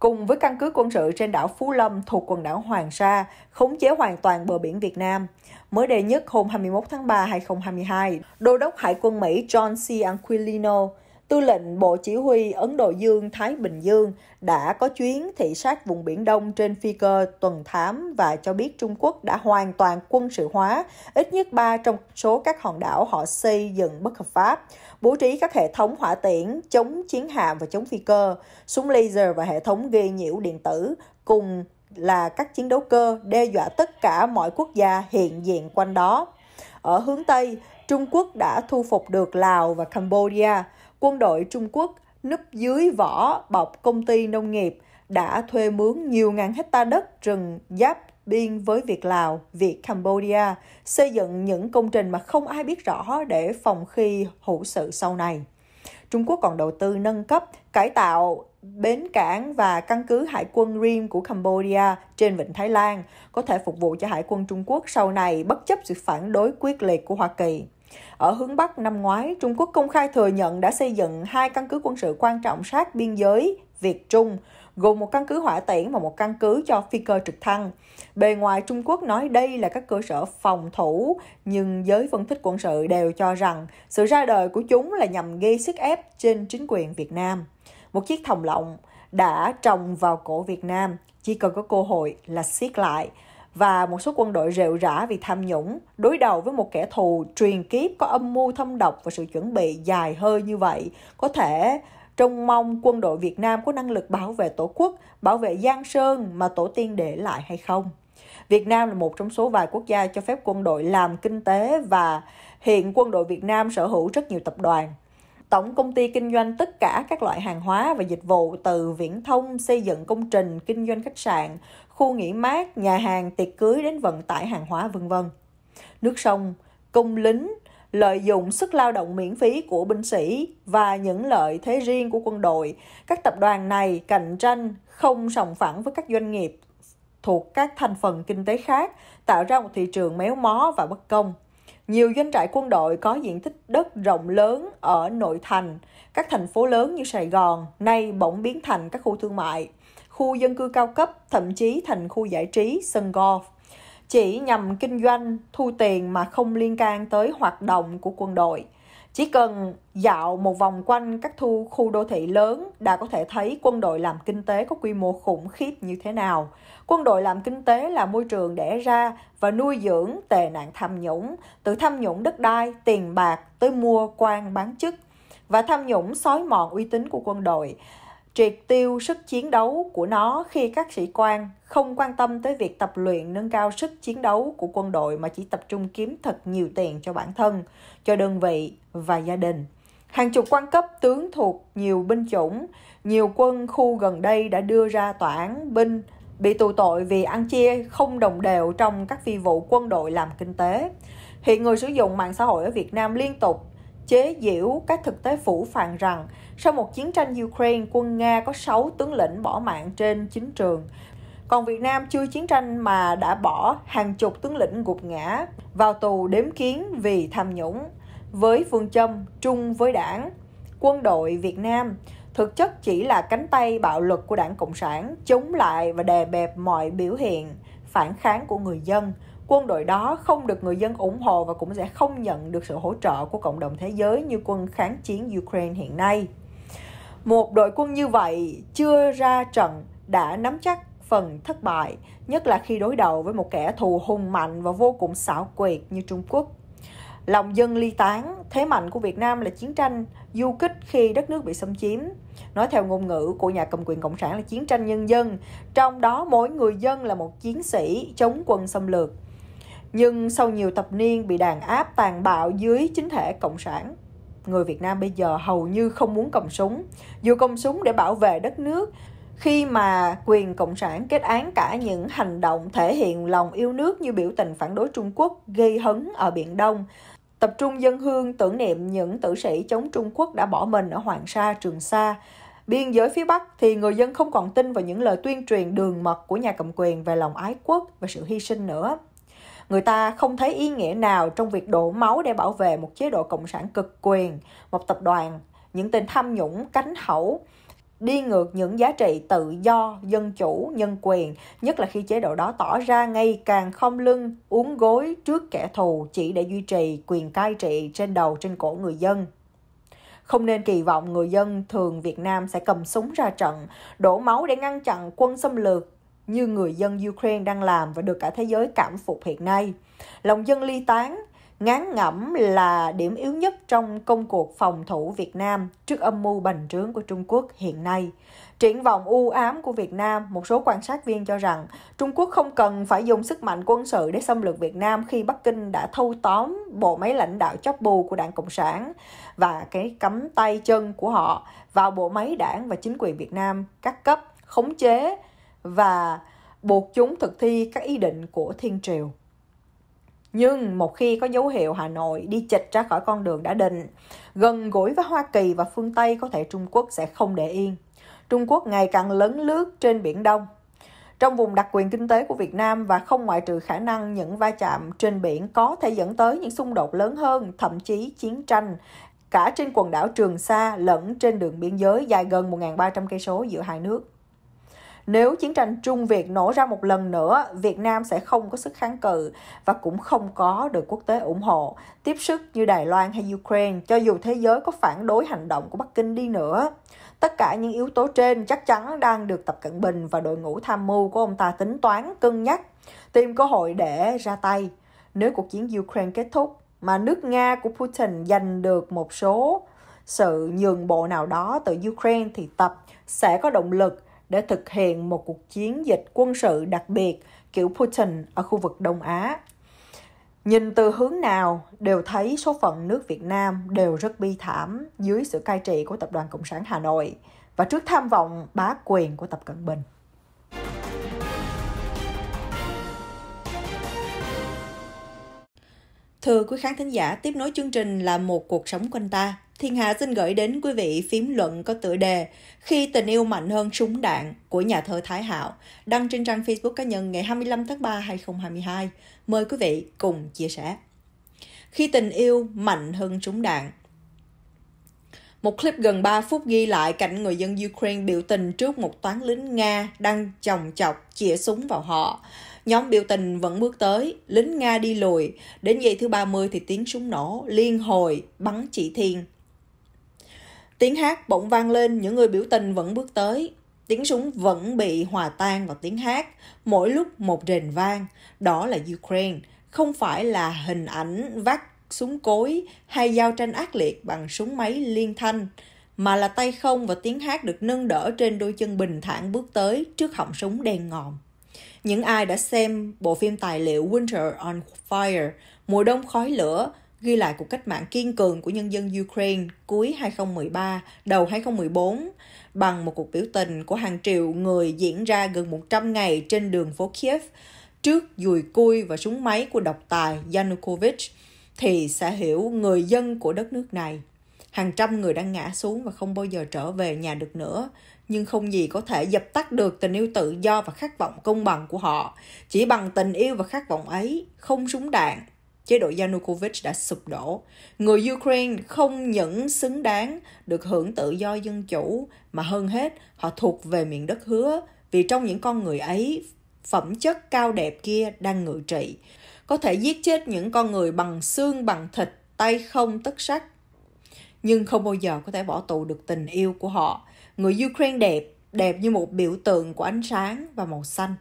Speaker 2: cùng với căn cứ quân sự trên đảo Phú Lâm thuộc quần đảo Hoàng Sa, khống chế hoàn toàn bờ biển Việt Nam. Mới đây nhất hôm 21 tháng 3, 2022, Đô đốc Hải quân Mỹ John C. Aquilino Tư lệnh Bộ Chỉ huy Ấn Độ Dương-Thái Bình Dương đã có chuyến thị sát vùng Biển Đông trên phi cơ tuần thám và cho biết Trung Quốc đã hoàn toàn quân sự hóa ít nhất 3 trong số các hòn đảo họ xây dựng bất hợp pháp, bố trí các hệ thống hỏa tiễn, chống chiến hạm và chống phi cơ, súng laser và hệ thống gây nhiễu điện tử cùng là các chiến đấu cơ đe dọa tất cả mọi quốc gia hiện diện quanh đó. Ở hướng Tây, Trung Quốc đã thu phục được Lào và Cambodia, quân đội Trung Quốc núp dưới vỏ bọc công ty nông nghiệp đã thuê mướn nhiều ngàn hecta đất rừng giáp biên với Việt Lào, Việt Cambodia, xây dựng những công trình mà không ai biết rõ để phòng khi hữu sự sau này. Trung Quốc còn đầu tư nâng cấp, cải tạo bến cảng và căn cứ hải quân riêng của Cambodia trên vịnh Thái Lan, có thể phục vụ cho hải quân Trung Quốc sau này bất chấp sự phản đối quyết liệt của Hoa Kỳ. Ở hướng Bắc năm ngoái, Trung Quốc công khai thừa nhận đã xây dựng hai căn cứ quân sự quan trọng sát biên giới Việt Trung, gồm một căn cứ hỏa tiễn và một căn cứ cho phi cơ trực thăng. Bề ngoài Trung Quốc nói đây là các cơ sở phòng thủ, nhưng giới phân tích quân sự đều cho rằng sự ra đời của chúng là nhằm gây sức ép trên chính quyền Việt Nam. Một chiếc thòng lọng đã trồng vào cổ Việt Nam, chỉ cần có cơ hội là siết lại và một số quân đội rệu rã vì tham nhũng đối đầu với một kẻ thù truyền kiếp có âm mưu thâm độc và sự chuẩn bị dài hơi như vậy có thể trông mong quân đội Việt Nam có năng lực bảo vệ tổ quốc, bảo vệ Giang Sơn mà tổ tiên để lại hay không. Việt Nam là một trong số vài quốc gia cho phép quân đội làm kinh tế và hiện quân đội Việt Nam sở hữu rất nhiều tập đoàn. Tổng công ty kinh doanh tất cả các loại hàng hóa và dịch vụ từ viễn thông, xây dựng công trình, kinh doanh khách sạn khu nghỉ mát, nhà hàng, tiệc cưới đến vận tải hàng hóa vân vân. Nước sông, cung lính, lợi dụng sức lao động miễn phí của binh sĩ và những lợi thế riêng của quân đội, các tập đoàn này cạnh tranh không sòng phẳng với các doanh nghiệp thuộc các thành phần kinh tế khác, tạo ra một thị trường méo mó và bất công. Nhiều doanh trại quân đội có diện tích đất rộng lớn ở nội thành, các thành phố lớn như Sài Gòn nay bỗng biến thành các khu thương mại khu dân cư cao cấp, thậm chí thành khu giải trí, sân golf chỉ nhằm kinh doanh, thu tiền mà không liên can tới hoạt động của quân đội. Chỉ cần dạo một vòng quanh các thu khu đô thị lớn đã có thể thấy quân đội làm kinh tế có quy mô khủng khiếp như thế nào. Quân đội làm kinh tế là môi trường đẻ ra và nuôi dưỡng tệ nạn tham nhũng, từ tham nhũng đất đai, tiền bạc tới mua quan bán chức. Và tham nhũng xói mòn uy tín của quân đội triệt tiêu sức chiến đấu của nó khi các sĩ quan không quan tâm tới việc tập luyện nâng cao sức chiến đấu của quân đội mà chỉ tập trung kiếm thật nhiều tiền cho bản thân, cho đơn vị và gia đình. Hàng chục quan cấp tướng thuộc nhiều binh chủng, nhiều quân khu gần đây đã đưa ra tòa án binh bị tù tội vì ăn chia không đồng đều trong các phi vụ quân đội làm kinh tế. Hiện người sử dụng mạng xã hội ở Việt Nam liên tục chế giễu các thực tế phủ phàn rằng sau một chiến tranh Ukraine, quân Nga có 6 tướng lĩnh bỏ mạng trên chính trường. Còn Việt Nam chưa chiến tranh mà đã bỏ hàng chục tướng lĩnh gục ngã vào tù đếm kiến vì tham nhũng. Với phương châm trung với đảng, quân đội Việt Nam thực chất chỉ là cánh tay bạo lực của đảng Cộng sản chống lại và đè bẹp mọi biểu hiện phản kháng của người dân quân đội đó không được người dân ủng hộ và cũng sẽ không nhận được sự hỗ trợ của cộng đồng thế giới như quân kháng chiến Ukraine hiện nay. Một đội quân như vậy chưa ra trận đã nắm chắc phần thất bại, nhất là khi đối đầu với một kẻ thù hùng mạnh và vô cùng xảo quyệt như Trung Quốc. Lòng dân ly tán, thế mạnh của Việt Nam là chiến tranh, du kích khi đất nước bị xâm chiếm. Nói theo ngôn ngữ của nhà cầm quyền Cộng sản là chiến tranh nhân dân, trong đó mỗi người dân là một chiến sĩ chống quân xâm lược nhưng sau nhiều thập niên bị đàn áp tàn bạo dưới chính thể cộng sản người việt nam bây giờ hầu như không muốn cầm súng dù cầm súng để bảo vệ đất nước khi mà quyền cộng sản kết án cả những hành động thể hiện lòng yêu nước như biểu tình phản đối trung quốc gây hấn ở biển đông tập trung dân hương tưởng niệm những tử sĩ chống trung quốc đã bỏ mình ở hoàng sa trường sa biên giới phía Bắc thì người dân không còn tin vào những lời tuyên truyền đường mật của nhà cầm quyền về lòng ái quốc và sự hy sinh nữa người ta không thấy ý nghĩa nào trong việc đổ máu để bảo vệ một chế độ cộng sản cực quyền một tập đoàn những tên tham nhũng cánh hậu đi ngược những giá trị tự do, dân chủ, nhân quyền, nhất là khi chế độ đó tỏ ra ngày càng không lưng, uống gối trước kẻ thù chỉ để duy trì quyền cai trị trên đầu trên cổ người dân. Không nên kỳ vọng người dân thường Việt Nam sẽ cầm súng ra trận, đổ máu để ngăn chặn quân xâm lược như người dân Ukraine đang làm và được cả thế giới cảm phục hiện nay. Lòng dân ly tán, ngán ngẩm là điểm yếu nhất trong công cuộc phòng thủ Việt Nam trước âm mưu bành trướng của Trung Quốc hiện nay. Triển vọng u ám của Việt Nam, một số quan sát viên cho rằng Trung Quốc không cần phải dùng sức mạnh quân sự để xâm lược Việt Nam khi Bắc Kinh đã thâu tóm bộ máy lãnh đạo chóp bù của Đảng Cộng sản và cái cấm tay chân của họ vào bộ máy đảng và chính quyền Việt Nam các cấp khống chế và buộc chúng thực thi các ý định của thiên triều. Nhưng một khi có dấu hiệu Hà Nội đi chịch ra khỏi con đường đã định, gần gũi với Hoa Kỳ và phương Tây có thể Trung Quốc sẽ không để yên. Trung Quốc ngày càng lớn lướt trên Biển Đông, trong vùng đặc quyền kinh tế của Việt Nam và không ngoại trừ khả năng những va chạm trên biển có thể dẫn tới những xung đột lớn hơn, thậm chí chiến tranh cả trên quần đảo Trường Sa lẫn trên đường biên giới dài gần 1.300 cây số giữa hai nước. Nếu chiến tranh Trung Việt nổ ra một lần nữa, Việt Nam sẽ không có sức kháng cự và cũng không có được quốc tế ủng hộ, tiếp sức như Đài Loan hay Ukraine, cho dù thế giới có phản đối hành động của Bắc Kinh đi nữa. Tất cả những yếu tố trên chắc chắn đang được Tập Cận Bình và đội ngũ tham mưu của ông ta tính toán, cân nhắc, tìm cơ hội để ra tay. Nếu cuộc chiến Ukraine kết thúc, mà nước Nga của Putin giành được một số sự nhường bộ nào đó từ Ukraine thì Tập sẽ có động lực để thực hiện một cuộc chiến dịch quân sự đặc biệt kiểu Putin ở khu vực Đông Á. Nhìn từ hướng nào đều thấy số phận nước Việt Nam đều rất bi thảm dưới sự cai trị của Tập đoàn Cộng sản Hà Nội và trước tham vọng bá quyền của Tập Cận Bình. Thưa quý khán thính giả, tiếp nối chương trình là một cuộc sống quanh ta. Thiên Hà xin gửi đến quý vị phím luận có tựa đề Khi tình yêu mạnh hơn súng đạn của nhà thơ Thái Hạo, đăng trên trang Facebook cá nhân ngày 25 tháng 3 2022. Mời quý vị cùng chia sẻ. Khi tình yêu mạnh hơn súng đạn một clip gần 3 phút ghi lại cảnh người dân Ukraine biểu tình trước một toán lính Nga đang chồng chọc chĩa súng vào họ. Nhóm biểu tình vẫn bước tới, lính Nga đi lùi. Đến giây thứ 30 thì tiếng súng nổ, liên hồi, bắn chỉ thiên. Tiếng hát bỗng vang lên, những người biểu tình vẫn bước tới. Tiếng súng vẫn bị hòa tan vào tiếng hát, mỗi lúc một rền vang. Đó là Ukraine, không phải là hình ảnh vác súng cối hay giao tranh ác liệt bằng súng máy liên thanh, mà là tay không và tiếng hát được nâng đỡ trên đôi chân bình thản bước tới trước họng súng đen ngòm. Những ai đã xem bộ phim tài liệu Winter on Fire, mùa đông khói lửa, ghi lại cuộc cách mạng kiên cường của nhân dân Ukraine cuối 2013, đầu 2014 bằng một cuộc biểu tình của hàng triệu người diễn ra gần 100 ngày trên đường phố Kiev trước dùi cui và súng máy của độc tài Yanukovych thì sẽ hiểu người dân của đất nước này. Hàng trăm người đang ngã xuống và không bao giờ trở về nhà được nữa, nhưng không gì có thể dập tắt được tình yêu tự do và khát vọng công bằng của họ. Chỉ bằng tình yêu và khát vọng ấy, không súng đạn, chế độ Yanukovych đã sụp đổ. Người Ukraine không những xứng đáng được hưởng tự do dân chủ, mà hơn hết họ thuộc về miền đất hứa, vì trong những con người ấy, phẩm chất cao đẹp kia đang ngự trị. Có thể giết chết những con người bằng xương, bằng thịt, tay không tất sắc. Nhưng không bao giờ có thể bỏ tù được tình yêu của họ. Người Ukraine đẹp, đẹp như một biểu tượng của ánh sáng và màu xanh.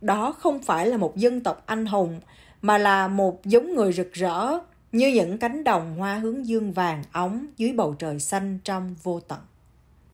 Speaker 2: Đó không phải là một dân tộc anh hùng mà là một giống người rực rỡ như những cánh đồng hoa hướng dương vàng óng dưới bầu trời xanh trong vô tận